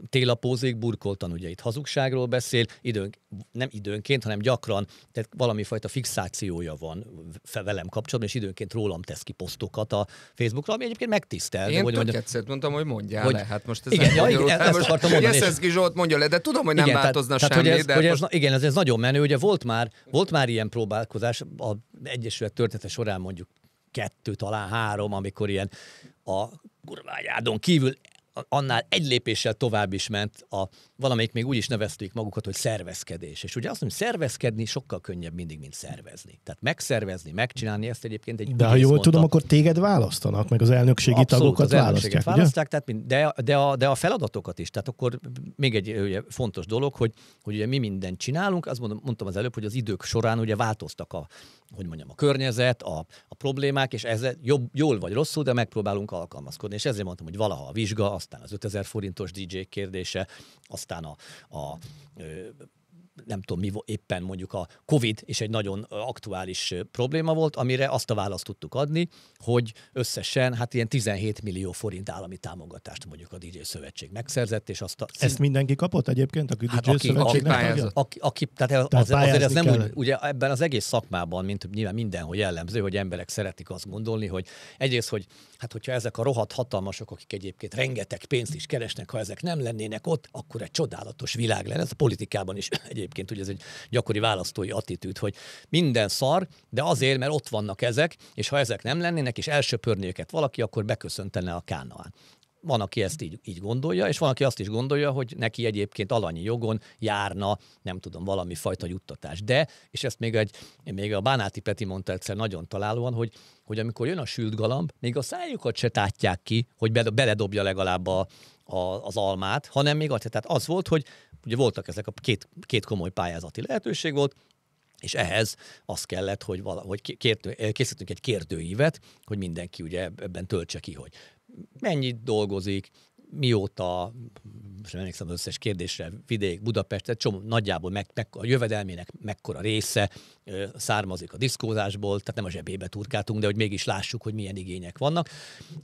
télapózik, burkoltan ugye itt hazugságról beszél, időnk, nem időnként, hanem gyakran, tehát valami fajta fixációja van velem kapcsolatban, és időnként rólam tesz ki posztokat, a Facebookra, ami egyébként megtisztel. Én hogy tök mondjam, mondtam, hogy mondjál hogy, le. Hát most ez igen, nem ja, igen, ezt most, akartam mondani. Ezt és... Zsolt mondja le, de tudom, hogy nem igen, változna tehát, semmi. ez, de hogy most... ez, igen, ez, ez nagyon menő. Ugye volt már, volt már ilyen próbálkozás a Egyesület története során mondjuk kettő, talán három, amikor ilyen a kurványádon kívül annál egy lépéssel tovább is ment, a, valamelyik még úgy is nevezték magukat, hogy szervezkedés. És ugye azt mondom, szervezkedni sokkal könnyebb mindig, mint szervezni. Tehát megszervezni, megcsinálni ezt egyébként egy. De ha jól mondta, tudom, akkor téged választanak, meg az elnökségi abszolút, tagokat az elnökséget választják. választják ugye? tehát, de, a, de a feladatokat is. Tehát akkor még egy ugye, fontos dolog, hogy, hogy ugye mi mindent csinálunk. Azt mondom, mondtam az előbb, hogy az idők során ugye változtak a, hogy mondjam, a környezet, a, a problémák, és ez jobb, jól vagy rosszul, de megpróbálunk alkalmazkodni. És ezért mondtam, hogy valaha a vizsga, aztán az 5000 forintos DJ kérdése, aztán a, a ö, nem tudom mi éppen mondjuk a COVID, és egy nagyon aktuális probléma volt, amire azt a választ tudtuk adni, hogy összesen hát ilyen 17 millió forint állami támogatást mondjuk a DJ Szövetség megszerzett, és azt a... Ezt mindenki kapott egyébként, a DJ hát aki, Szövetségnek aki, aki, aki, tehát, tehát az, azért ez nem úgy, ugye ebben az egész szakmában, mint nyilván mindenhol jellemző, hogy emberek szeretik azt gondolni, hogy egyrészt, hogy hát hogyha ezek a rohadt hatalmasok, akik egyébként rengeteg pénzt is keresnek, ha ezek nem lennének ott, akkor egy csodálatos világ lenne. Ez a politikában is egyébként egyébként, ugye ez egy gyakori választói attitűd, hogy minden szar, de azért, mert ott vannak ezek, és ha ezek nem lennének, és elsöpörni őket valaki, akkor beköszöntene a Kánaán van, aki ezt így, így gondolja, és van, aki azt is gondolja, hogy neki egyébként alanyi jogon járna, nem tudom, valami fajta juttatás. De, és ezt még, egy, még a Bánáti Peti mondta egyszer nagyon találóan, hogy, hogy amikor jön a sült galamb, még a szájukat se tátják ki, hogy beledobja legalább a, a, az almát, hanem még az, tehát az volt, hogy ugye voltak ezek a két, két komoly pályázati lehetőség volt, és ehhez az kellett, hogy, valahogy kértő, készítünk egy kérdőívet, hogy mindenki ugye ebben töltse ki, hogy mennyit dolgozik, mióta, sem emlékszem az összes kérdésre, vidék, Budapestet, csomó, nagyjából meg, meg, a jövedelmének mekkora része ö, származik a diszkózásból, tehát nem a zsebébe turkáltunk, de hogy mégis lássuk, hogy milyen igények vannak.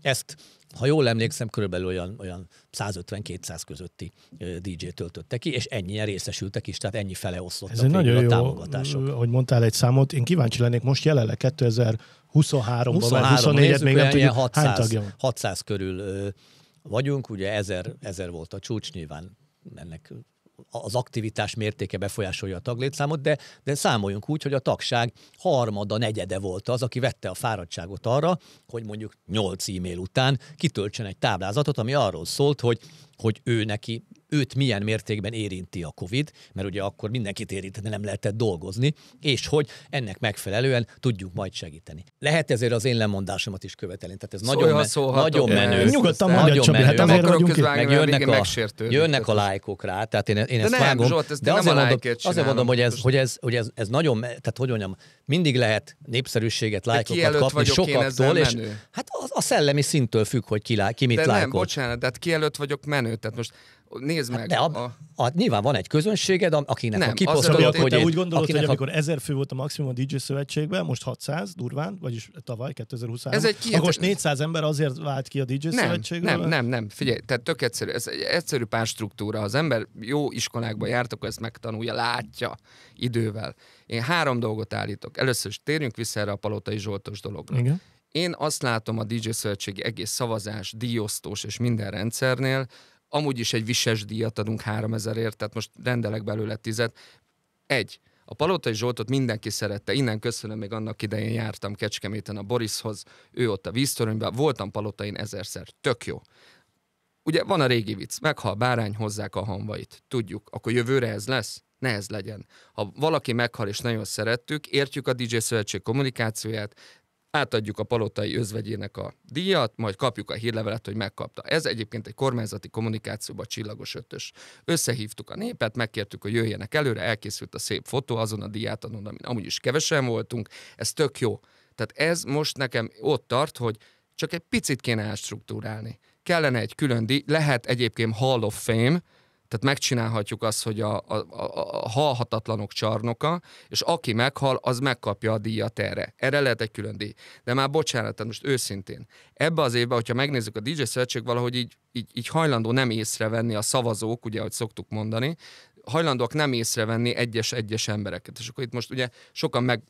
Ezt, ha jól emlékszem, körülbelül olyan, olyan 150-200 közötti DJ töltötte ki, és ennyien részesültek is, tehát ennyi fele oszlott Ez a, nagyon a jó, támogatások. Hogy mondtál egy számot, én kíváncsi lennék most jelenleg 2023-ban, 24-et még nem tudjuk, 600, hány tagja van? 600 körül vagyunk, ugye ezer, ezer volt a csúcs, nyilván ennek az aktivitás mértéke befolyásolja a taglétszámot, de, de számoljunk úgy, hogy a tagság harmada, negyede volt az, aki vette a fáradtságot arra, hogy mondjuk 8 e-mail után kitöltsen egy táblázatot, ami arról szólt, hogy, hogy ő neki őt milyen mértékben érinti a COVID, mert ugye akkor mindenkit érinteni nem lehetett dolgozni, és hogy ennek megfelelően tudjuk majd segíteni. Lehet ezért az én lemondásomat is követelni. Tehát ez nagyon, szóval men- nagyon menő. Nyugodtan mondja, nagyon hát menő. hát ezért Meg jönnek a, jönnek a lájkok rá, tehát én, én ezt de vágom. Nem, Zsolt, ezt de azért, mondom, azért mondom, hogy ez, hogy ez, hogy ez, ez nagyon, tehát hogy mondjam, mindig lehet népszerűséget, lájkokat kapni sokaktól, és hát a, a szellemi szintől függ, hogy ki, lá, ki mit de lájkol. nem, bocsánat, de hát ki előtt vagyok menő, tehát most Nézd hát meg. Hát de a, a, a, nyilván van egy közönséged, akinek nem, a kiposztolja, hogy... Te én, úgy gondolod, hogy amikor a... ezer fő volt a maximum a DJ szövetségben, most 600 durván, vagyis tavaly 2023, ez egy ki... akkor most 400 ember azért vált ki a DJ nem, szövetségből? Nem, nem, nem, figyelj, tehát tök egyszerű, ez egy egyszerű párstruktúra. az ember jó iskolákba járt, akkor ezt megtanulja, látja idővel. Én három dolgot állítok. Először is térjünk vissza erre a Palotai Zsoltos dologra. Igen. Én azt látom a DJ Szövetség egész szavazás, díjosztós és minden rendszernél, amúgy is egy vises díjat adunk 3000ért, tehát most rendelek belőle tizet. Egy, a Palotai Zsoltot mindenki szerette, innen köszönöm, még annak idején jártam Kecskeméten a Borishoz, ő ott a víztoronyban, voltam Palotain ezerszer, tök jó. Ugye van a régi vicc, meghal bárány, hozzák a hanvait. Tudjuk, akkor jövőre ez lesz? Ne ez legyen. Ha valaki meghal és nagyon szerettük, értjük a DJ Szövetség kommunikációját, átadjuk a palotai özvegyének a díjat, majd kapjuk a hírlevelet, hogy megkapta. Ez egyébként egy kormányzati kommunikációban csillagos ötös. Összehívtuk a népet, megkértük, hogy jöjjenek előre, elkészült a szép fotó azon a díjátadón, amin amúgy is kevesen voltunk, ez tök jó. Tehát ez most nekem ott tart, hogy csak egy picit kéne elstruktúrálni. Kellene egy külön díj, lehet egyébként Hall of Fame, tehát megcsinálhatjuk azt, hogy a, a, a, a halhatatlanok csarnoka, és aki meghal, az megkapja a díjat erre. Erre lehet egy külön díj. De már bocsánat, most őszintén. Ebbe az évben, hogyha megnézzük a DJ Szövetség, valahogy így, így, így hajlandó nem észrevenni a szavazók, ugye, ahogy szoktuk mondani, hajlandóak nem észrevenni egyes-egyes embereket. És akkor itt most ugye sokan meg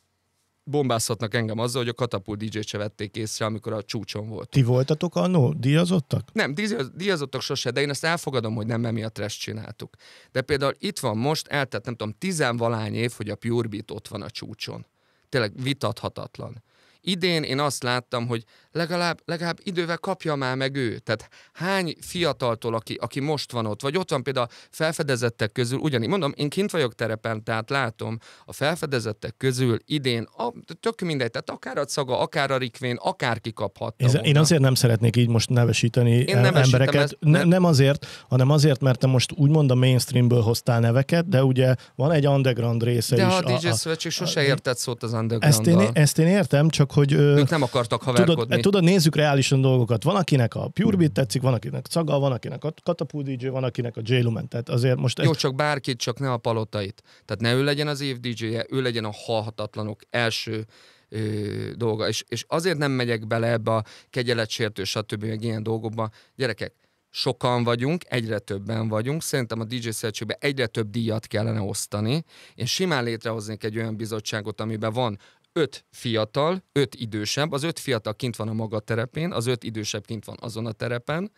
bombázhatnak engem azzal, hogy a Katapult DJ-t se vették észre, amikor a csúcson volt. Ti voltatok annó? Díjazottak? Nem, díjazottak sose, de én ezt elfogadom, hogy nem emiatt rest csináltuk. De például itt van most, eltett nem tudom, tizenvalány év, hogy a Pure Beat ott van a csúcson. Tényleg vitathatatlan. Idén én azt láttam, hogy legalább, legalább idővel kapja már meg ő. Tehát hány fiataltól, aki, aki most van ott, vagy ott van például a felfedezettek közül, ugyanígy mondom, én kint vagyok terepen, tehát látom, a felfedezettek közül idén, a, tök mindegy, tehát akár a szaga, akár a rikvén, akár kikaphat. Én azért nem szeretnék így most nevesíteni én embereket. Ezt, nem... nem azért, hanem azért, mert te most úgymond a mainstreamből hoztál neveket, de ugye van egy underground része de is. De a, a a, Szövetség sose a, értett szót az underground ezt én, ezt én értem, csak hogy... Ők nem akartak haverkodni. Tudod, tudod, nézzük reálisan dolgokat. Van, akinek a Purebit tetszik, van, akinek Caga, van, akinek a Katapult DJ, van, akinek a J. Lumen. Tehát azért most... Jó, csak bárkit, csak ne a palotait. Tehát ne ő legyen az év DJ-je, ő legyen a halhatatlanok első ö, dolga. És, és azért nem megyek bele ebbe a kegyeletsértő, stb. meg ilyen dolgokba. Gyerekek, sokan vagyunk, egyre többen vagyunk, szerintem a DJ Szercsőbe egyre több díjat kellene osztani. Én simán létrehoznék egy olyan bizottságot, amiben van öt fiatal, öt idősebb, az öt fiatal kint van a maga terepén, az öt idősebb kint van azon a terepen,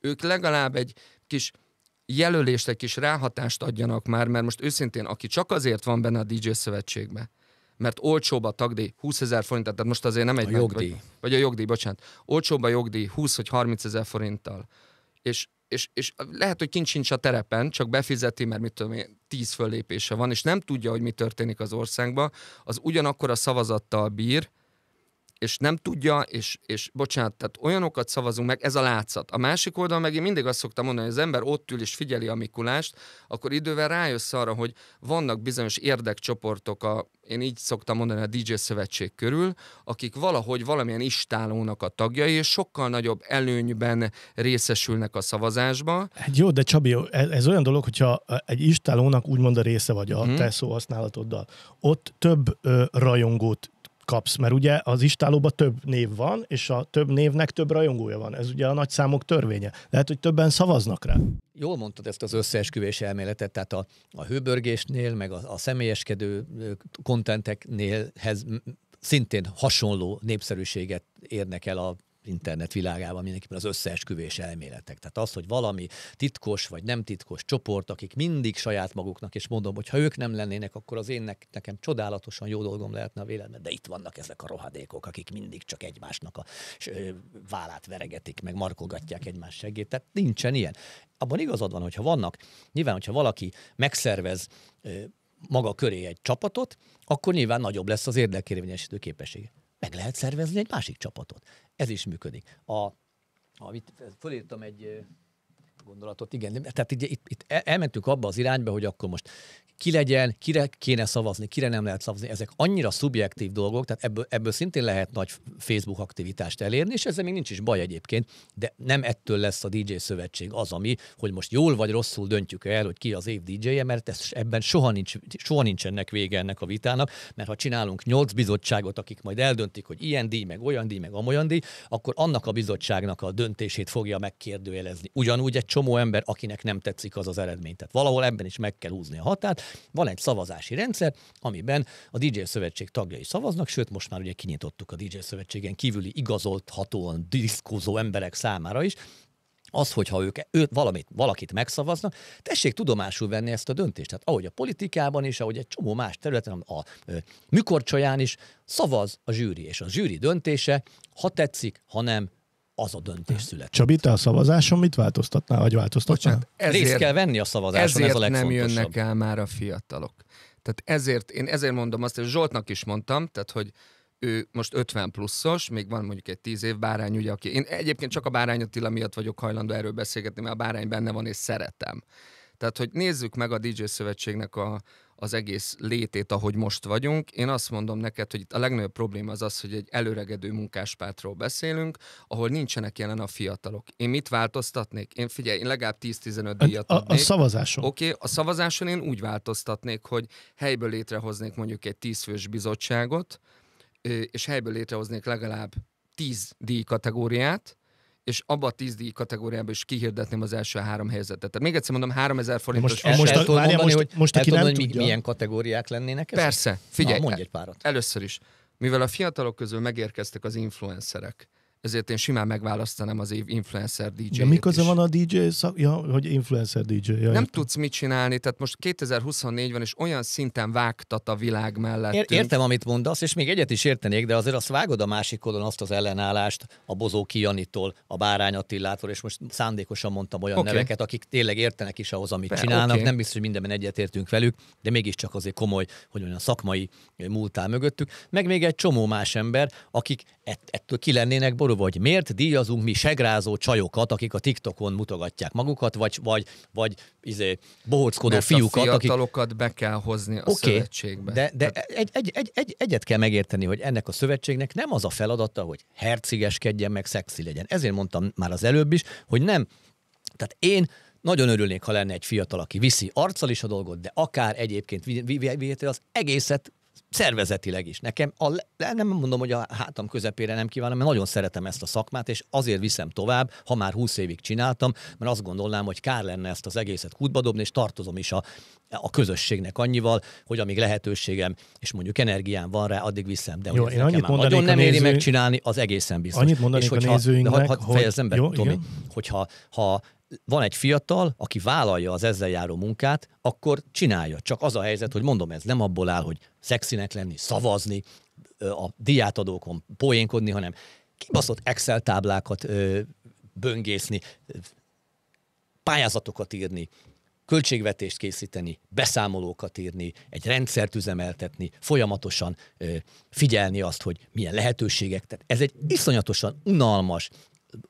ők legalább egy kis jelölést, egy kis ráhatást adjanak már, mert most őszintén, aki csak azért van benne a DJ szövetségbe, mert olcsóbb a tagdíj, 20 ezer forint, tehát most azért nem egy... A jogdíj. Vagy, vagy a jogdíj, bocsánat. Olcsóbb a jogdíj, 20 vagy 30 ezer forinttal. És és, és lehet, hogy kincs sincs a terepen, csak befizeti, mert mit tudom én, tíz föllépése van, és nem tudja, hogy mi történik az országban, az ugyanakkor a szavazattal bír, és nem tudja, és, és bocsánat, tehát olyanokat szavazunk meg, ez a látszat. A másik oldal meg én mindig azt szoktam mondani, hogy az ember ott ül és figyeli a Mikulást, akkor idővel rájössz arra, hogy vannak bizonyos érdekcsoportok, a, én így szoktam mondani a DJ Szövetség körül, akik valahogy valamilyen istálónak a tagjai, és sokkal nagyobb előnyben részesülnek a szavazásba. Hát jó, de Csabi, ez, olyan dolog, hogyha egy istálónak úgymond a része vagy a hmm. te szóhasználatoddal, ott több ö, rajongót kapsz, mert ugye az istálóban több név van, és a több névnek több rajongója van. Ez ugye a nagy számok törvénye. Lehet, hogy többen szavaznak rá. Jól mondtad ezt az összeesküvés elméletet, tehát a, a hőbörgésnél, meg a, a személyeskedő kontenteknél szintén hasonló népszerűséget érnek el a internet világában mindenképpen az összeesküvés elméletek. Tehát az, hogy valami titkos vagy nem titkos csoport, akik mindig saját maguknak, és mondom, hogy ha ők nem lennének, akkor az énnek nekem csodálatosan jó dolgom lehetne a véletlen, de itt vannak ezek a rohadékok, akik mindig csak egymásnak a vállát veregetik, meg markolgatják egymás segét. Tehát nincsen ilyen. Abban igazad van, hogyha vannak, nyilván, hogyha valaki megszervez maga köré egy csapatot, akkor nyilván nagyobb lesz az érdekérvényesítő képessége meg lehet szervezni egy másik csapatot. Ez is működik. A, amit fölírtam egy gondolatot, igen. Tehát így, itt, itt e, elmentünk abba az irányba, hogy akkor most ki legyen, kire kéne szavazni, kire nem lehet szavazni. Ezek annyira szubjektív dolgok, tehát ebből, ebből szintén lehet nagy Facebook aktivitást elérni, és ezzel még nincs is baj egyébként, de nem ettől lesz a DJ szövetség az, ami, hogy most jól vagy rosszul döntjük el, hogy ki az év DJ-je, mert ez, ebben soha, nincs, soha nincsenek vége ennek a vitának, mert ha csinálunk nyolc bizottságot, akik majd eldöntik, hogy ilyen díj, meg olyan díj, meg amolyan díj, akkor annak a bizottságnak a döntését fogja megkérdőjelezni. Ugyanúgy egy csomó ember, akinek nem tetszik az az eredmény. Tehát valahol ebben is meg kell húzni a határt. Van egy szavazási rendszer, amiben a DJ Szövetség tagjai szavaznak, sőt, most már ugye kinyitottuk a DJ Szövetségen kívüli igazolthatóan diszkózó emberek számára is, az, hogyha ők, őt, valamit, valakit megszavaznak, tessék tudomásul venni ezt a döntést. Tehát ahogy a politikában is, ahogy egy csomó más területen, a, a műkorcsaján is szavaz a zsűri, és a zsűri döntése, ha tetszik, ha nem, az a döntés született. Csabi, te a szavazáson mit változtatnál, vagy változtatnál? ezért, Részt kell venni a szavazáson, ezért ez a nem jönnek el már a fiatalok. Tehát ezért, én ezért mondom azt, hogy Zsoltnak is mondtam, tehát hogy ő most 50 pluszos, még van mondjuk egy 10 év bárány, ugye, aki, én egyébként csak a bárány Attila miatt vagyok hajlandó erről beszélgetni, mert a bárány benne van és szeretem. Tehát, hogy nézzük meg a DJ Szövetségnek a, az egész létét, ahogy most vagyunk. Én azt mondom neked, hogy itt a legnagyobb probléma az az, hogy egy előregedő munkáspártról beszélünk, ahol nincsenek jelen a fiatalok. Én mit változtatnék? Én figyelj, én legalább 10-15 díjat adnék. A, a szavazáson. Oké, okay, a szavazáson én úgy változtatnék, hogy helyből létrehoznék mondjuk egy tízfős bizottságot, és helyből létrehoznék legalább 10 díj kategóriát, és abba a tíz díj kategóriába is kihirdetném az első három helyzetet. Tehát még egyszer mondom, 3000 forintos. Most, most, el, tudod mondani, most, hogy, most mondani, tudod, hogy milyen kategóriák lennének ezek? Persze, figyelj. Na, mondj egy párat. Először is. Mivel a fiatalok közül megérkeztek az influencerek, ezért én simán megválasztanám az év influencer DJ-t De mi köze van a DJ szak... Ja, hogy influencer DJ. Ja, nem tudsz mit csinálni, tehát most 2024 van, és olyan szinten vágtat a világ mellett. Ér- értem, amit mondasz, és még egyet is értenék, de azért azt vágod a másik oldalon azt az ellenállást a Bozó Kianitól, a Bárány Attilától, és most szándékosan mondtam olyan okay. neveket, akik tényleg értenek is ahhoz, amit Be, csinálnak. Okay. Nem biztos, hogy mindenben egyetértünk velük, de mégiscsak azért komoly, hogy olyan szakmai múltál mögöttük. Meg még egy csomó más ember, akik ett, ettől ki lennének borulva, hogy miért díjazunk mi segrázó csajokat, akik a TikTokon mutogatják magukat, vagy, vagy, vagy izé, bohóckodó Mert fiúkat. A fiatalokat akik... be kell hozni a okay, szövetségbe. De, de Tehát... egy, egy, egy, egy, egyet kell megérteni, hogy ennek a szövetségnek nem az a feladata, hogy hercigeskedjen, meg szexi legyen. Ezért mondtam már az előbb is, hogy nem. Tehát én nagyon örülnék, ha lenne egy fiatal, aki viszi arccal is a dolgot, de akár egyébként viheti az egészet szervezetileg is. Nekem, a, nem mondom, hogy a hátam közepére nem kívánom, mert nagyon szeretem ezt a szakmát, és azért viszem tovább, ha már 20 évig csináltam, mert azt gondolnám, hogy kár lenne ezt az egészet kútba dobni, és tartozom is a, a közösségnek annyival, hogy amíg lehetőségem és mondjuk energiám van rá, addig viszem. De jó, én annyit mondanék nagyon nem néző... éri megcsinálni, az egészen biztos. Annyit mondanék és hogyha, a nézőinknek, ha, ha hogy... fejezem be, jó, Tomi, hogyha ha van egy fiatal, aki vállalja az ezzel járó munkát, akkor csinálja. Csak az a helyzet, hogy mondom, ez nem abból áll, hogy szexinek lenni, szavazni, a diátadókon poénkodni, hanem kibaszott Excel táblákat böngészni, pályázatokat írni, költségvetést készíteni, beszámolókat írni, egy rendszert üzemeltetni, folyamatosan figyelni azt, hogy milyen lehetőségek. Tehát ez egy iszonyatosan unalmas,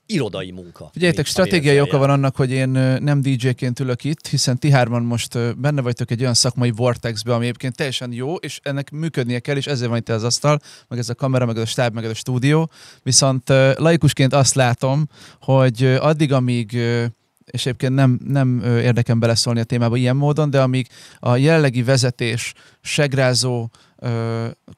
irodai munka. Figyeljetek, stratégiai oka van annak, hogy én nem DJ-ként ülök itt, hiszen ti hárman most benne vagytok egy olyan szakmai vortexbe, ami egyébként teljesen jó, és ennek működnie kell, és ezért van itt az asztal, meg ez a kamera, meg ez a stáb, meg ez a stúdió. Viszont laikusként azt látom, hogy addig, amíg és egyébként nem, nem érdekem beleszólni a témába ilyen módon, de amíg a jelenlegi vezetés segrázó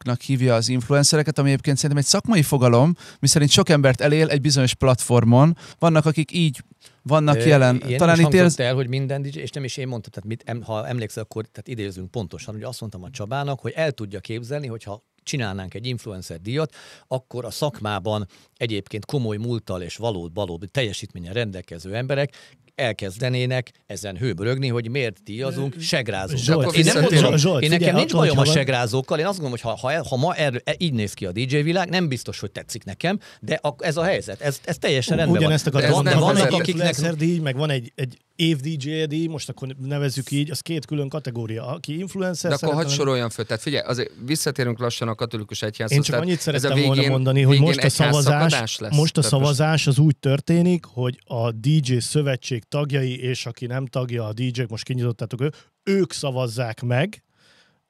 nak hívja az influencereket, ami egyébként szerintem egy szakmai fogalom, miszerint sok embert elél egy bizonyos platformon. Vannak, akik így vannak Ö, jelen. Ilyen Talán itt érz... el, hogy minden DJ, és nem is én mondtam, tehát mit, em, ha emlékszel, akkor tehát idézünk pontosan, hogy azt mondtam a Csabának, hogy el tudja képzelni, hogyha csinálnánk egy influencer díjat, akkor a szakmában egyébként komoly múltal és valód balód teljesítménye rendelkező emberek elkezdenének ezen hőbörögni, hogy miért díjazunk segrázókat. Zsolt, én, nem Zsolt, én nekem nincs bajom a segrázókkal, én azt gondolom, hogy ha, ha, ha ma erről, így néz ki a DJ világ, nem biztos, hogy tetszik nekem, de a, ez a helyzet, ez, ez teljesen rendben Ugyanezt van. Ugyanezt akartam, vannak, akiknek... díj, meg van egy, egy év DJ díj, most akkor nevezzük így, az két külön kategória. Aki influencer De akkor hadd soroljam föl, tehát figyelj, azért visszatérünk lassan a katolikus egyházhoz. Én csak annyit szerettem végén, volna mondani, hogy most a szavazás, most a szavazás az úgy történik, hogy a DJ szövetség tagjai és aki nem tagja, a DJ-k, most kinyitottátok ő, ők szavazzák meg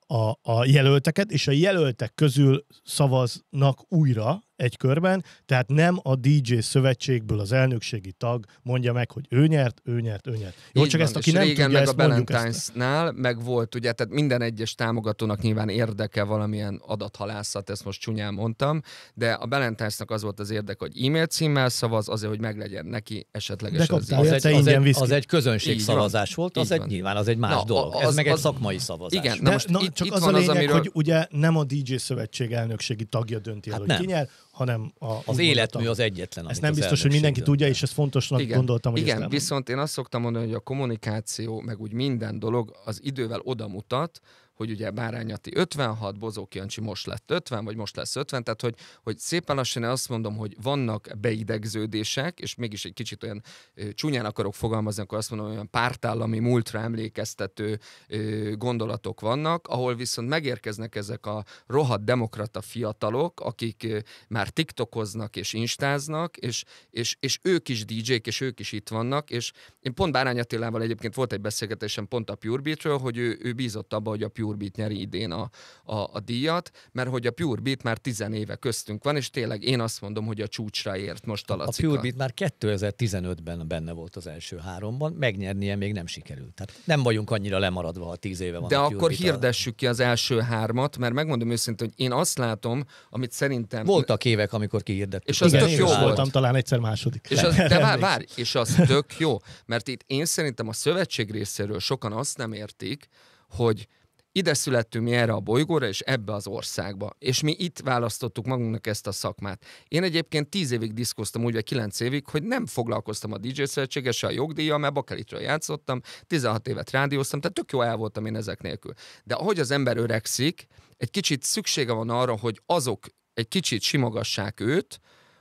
a, a jelölteket, és a jelöltek közül szavaznak újra egy körben, tehát nem a DJ szövetségből az elnökségi tag mondja meg, hogy ő nyert, ő nyert, ő nyert. Jó, Így csak van, ezt aki nem régen tudja, meg ezt a Valentine's-nál meg volt, ugye, tehát minden egyes támogatónak nyilván érdeke valamilyen adathalászat, ezt most csúnyán mondtam, de a valentine's az volt az érdeke, hogy e-mail címmel szavaz, azért, hogy meglegyen neki esetleges de az, az, egy, az, egy, az egy szavazás volt, az egy nyilván, az egy más na, dolog. Az, Ez meg egy szakmai szavazás. Igen, na most na, itt, csak itt az a lényeg, az, amiről... hogy ugye nem a DJ szövetség elnökségi tagja dönti el, hát hogy ki nyer, hanem a, az életmű az egyetlen. Ezt nem biztos, hogy mindenki tudja, és ez fontosnak igen, gondoltam. Hogy igen, viszont én azt szoktam mondani, hogy a kommunikáció, meg úgy minden dolog az idővel odamutat, hogy ugye Bárányati 56, Bozók Jancsi most lett 50, vagy most lesz 50, tehát hogy, hogy szépen lassan azt mondom, hogy vannak beidegződések, és mégis egy kicsit olyan ö, csúnyán akarok fogalmazni, akkor azt mondom, olyan pártállami múltra emlékeztető ö, gondolatok vannak, ahol viszont megérkeznek ezek a rohadt demokrata fiatalok, akik ö, már tiktokoznak és instáznak, és, és, és ők is DJ-k, és ők is itt vannak, és én pont Bárány egyébként volt egy beszélgetésem pont a Pure hogy ő, ő bízott abba, hogy a Pure Pure Beat nyeri idén a, a, a díjat, mert hogy a Pure Beat már tizen éve köztünk van, és tényleg én azt mondom, hogy a csúcsra ért most a A Pure Beat már 2015-ben benne volt az első háromban, megnyernie még nem sikerült. Tehát nem vagyunk annyira lemaradva, ha tíz éve van De a akkor Beat hirdessük ki az első hármat, mert megmondom őszintén, hogy én azt látom, amit szerintem... Voltak évek, amikor kihirdettük. És az Igen, tök jó volt. voltam talán egyszer második. És az, de vár, vár, és az tök jó, mert itt én szerintem a szövetség részéről sokan azt nem értik, hogy ide születtünk mi erre a bolygóra, és ebbe az országba. És mi itt választottuk magunknak ezt a szakmát. Én egyébként tíz évig diszkoztam, úgy vagy kilenc évig, hogy nem foglalkoztam a DJ szövetséggel, se a jogdíjjal, mert bakelitről játszottam, 16 évet rádióztam, tehát tök jó el voltam én ezek nélkül. De ahogy az ember öregszik, egy kicsit szüksége van arra, hogy azok egy kicsit simogassák őt,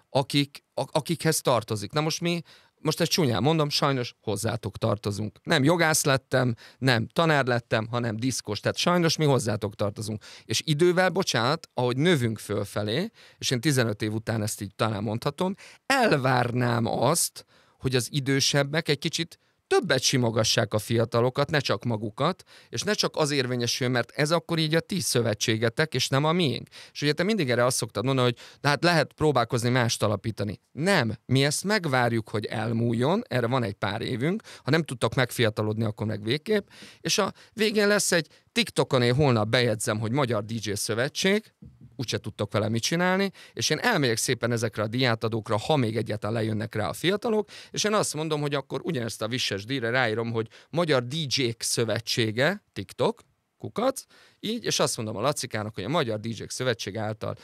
akik, akikhez tartozik. Na most mi most ezt csúnyán mondom, sajnos hozzátok tartozunk. Nem jogász lettem, nem tanár lettem, hanem diszkos. Tehát sajnos mi hozzátok tartozunk. És idővel, bocsánat, ahogy növünk fölfelé, és én 15 év után ezt így talán mondhatom, elvárnám azt, hogy az idősebbek egy kicsit többet simogassák a fiatalokat, ne csak magukat, és ne csak az érvényesül, mert ez akkor így a ti szövetségetek, és nem a miénk. És ugye te mindig erre azt szoktad mondani, hogy de hát lehet próbálkozni mást alapítani. Nem, mi ezt megvárjuk, hogy elmúljon, erre van egy pár évünk, ha nem tudtak megfiatalodni, akkor meg végképp, és a végén lesz egy TikTokon én holnap bejegyzem, hogy Magyar DJ Szövetség, úgyse tudtak vele mit csinálni, és én elmegyek szépen ezekre a diátadókra, ha még egyáltalán lejönnek rá a fiatalok, és én azt mondom, hogy akkor ugyanezt a visses díjra ráírom, hogy Magyar DJ-k Szövetsége, TikTok, kukac, így, és azt mondom a Lacikának, hogy a Magyar DJ-k Szövetség által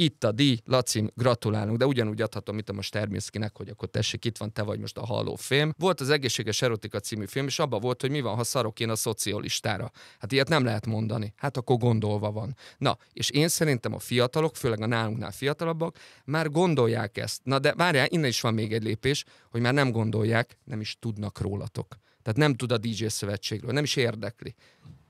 itt a díj, Lacim, gratulálunk, de ugyanúgy adhatom itt a most Terminszkinek, hogy akkor tessék, itt van, te vagy most a film. Volt az Egészséges Erotika című film, és abban volt, hogy mi van, ha szarok én a szocialistára. Hát ilyet nem lehet mondani. Hát akkor gondolva van. Na, és én szerintem a fiatalok, főleg a nálunknál fiatalabbak, már gondolják ezt. Na de várjál, innen is van még egy lépés, hogy már nem gondolják, nem is tudnak rólatok. Tehát nem tud a DJ szövetségről, nem is érdekli.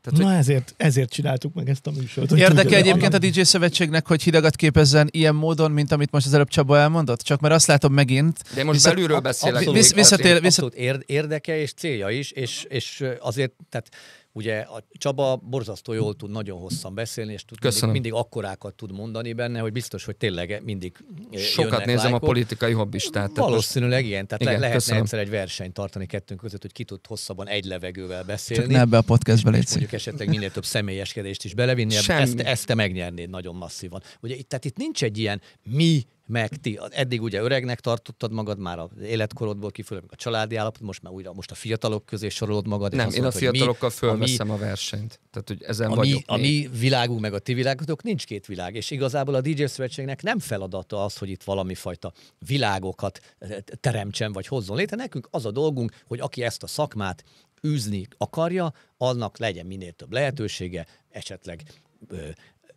Tehát, Na hogy... ezért, ezért csináltuk meg ezt a műsort. Érdeke egyébként a DJ Szövetségnek, hogy hidegat képezzen ilyen módon, mint amit most az előbb Csaba elmondott? Csak mert azt látom megint... De most viszont... belülről beszélek. Abszolút, visszatér, abszolút, visszatér, abszolút érdeke és célja is, és, és azért tehát Ugye a Csaba borzasztó jól tud nagyon hosszan beszélni, és tud mindig, mindig akkorákat tud mondani benne, hogy biztos, hogy tényleg mindig eh, Sokat nézem lájkok. a politikai hobbistát. Eh, valószínűleg ilyen, tehát igen, le- lehetne köszönöm. egyszer egy versenyt tartani kettőnk között, hogy ki tud hosszabban egy levegővel beszélni. Csak ne ebbe a podcastbe létszik. Mondjuk esetleg minél több személyeskedést is belevinni, ezt, ezt te megnyernéd nagyon masszívan. Ugye itt, tehát itt nincs egy ilyen mi meg ti eddig ugye öregnek tartottad magad már az életkorodból kifolyólag, a családi állapot, most már újra most a fiatalok közé sorolod magad. Nem, én a fiatalokkal fölveszem a, mi, a versenyt. Tehát, hogy ezen a vagyok. Mi, a mi világunk meg a ti világotok nincs két világ, és igazából a DJ Szövetségnek nem feladata az, hogy itt valami fajta világokat eh, teremtsen, vagy hozzon létre. Nekünk az a dolgunk, hogy aki ezt a szakmát űzni akarja, annak legyen minél több lehetősége, esetleg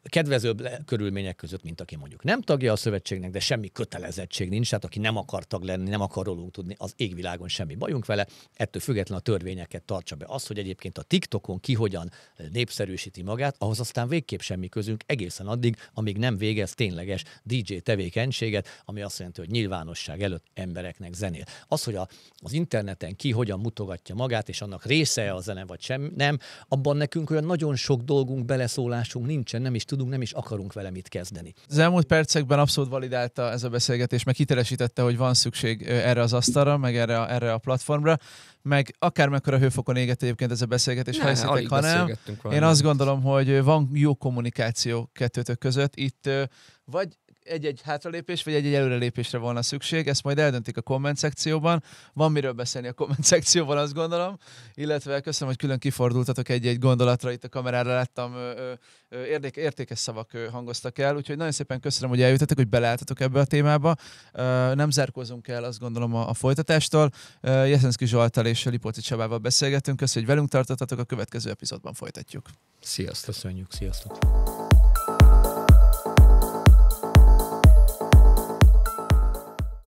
kedvezőbb körülmények között, mint aki mondjuk nem tagja a szövetségnek, de semmi kötelezettség nincs, tehát aki nem akar tag lenni, nem akar rólunk tudni, az égvilágon semmi bajunk vele, ettől független a törvényeket tartsa be. Az, hogy egyébként a TikTokon ki hogyan eh, népszerűsíti magát, ahhoz aztán végképp semmi közünk egészen addig, amíg nem végez tényleges DJ tevékenységet, ami azt jelenti, hogy nyilvánosság előtt embereknek zenél. Az, hogy a, az interneten ki hogyan mutogatja magát, és annak része a zene vagy sem, nem, abban nekünk olyan nagyon sok dolgunk, beleszólásunk nincsen, nem is tudunk, nem is akarunk vele mit kezdeni. Az elmúlt percekben abszolút validálta ez a beszélgetés, meg hitelesítette, hogy van szükség erre az asztalra, meg erre a, erre a platformra, meg a hőfokon éget egyébként ez a beszélgetés, ne, ha hiszitek, ha nem. Én azt gondolom, hogy van jó kommunikáció kettőtök között. Itt vagy egy-egy hátralépés, vagy egy-egy előrelépésre volna szükség, ezt majd eldöntik a komment szekcióban. Van miről beszélni a komment szekcióban, azt gondolom. Illetve köszönöm, hogy külön kifordultatok egy-egy gondolatra, itt a kamerára láttam, ö, értékes szavak hangoztak el, úgyhogy nagyon szépen köszönöm, hogy eljutottak, hogy beleálltatok ebbe a témába. nem zárkózunk el, azt gondolom, a, folytatástól. Jeszenszki Zsoltal és Lipóci Csabával beszélgetünk, köszönjük, hogy velünk tartottatok, a következő epizódban folytatjuk. Sziasztok! Köszönjük, sziasztok!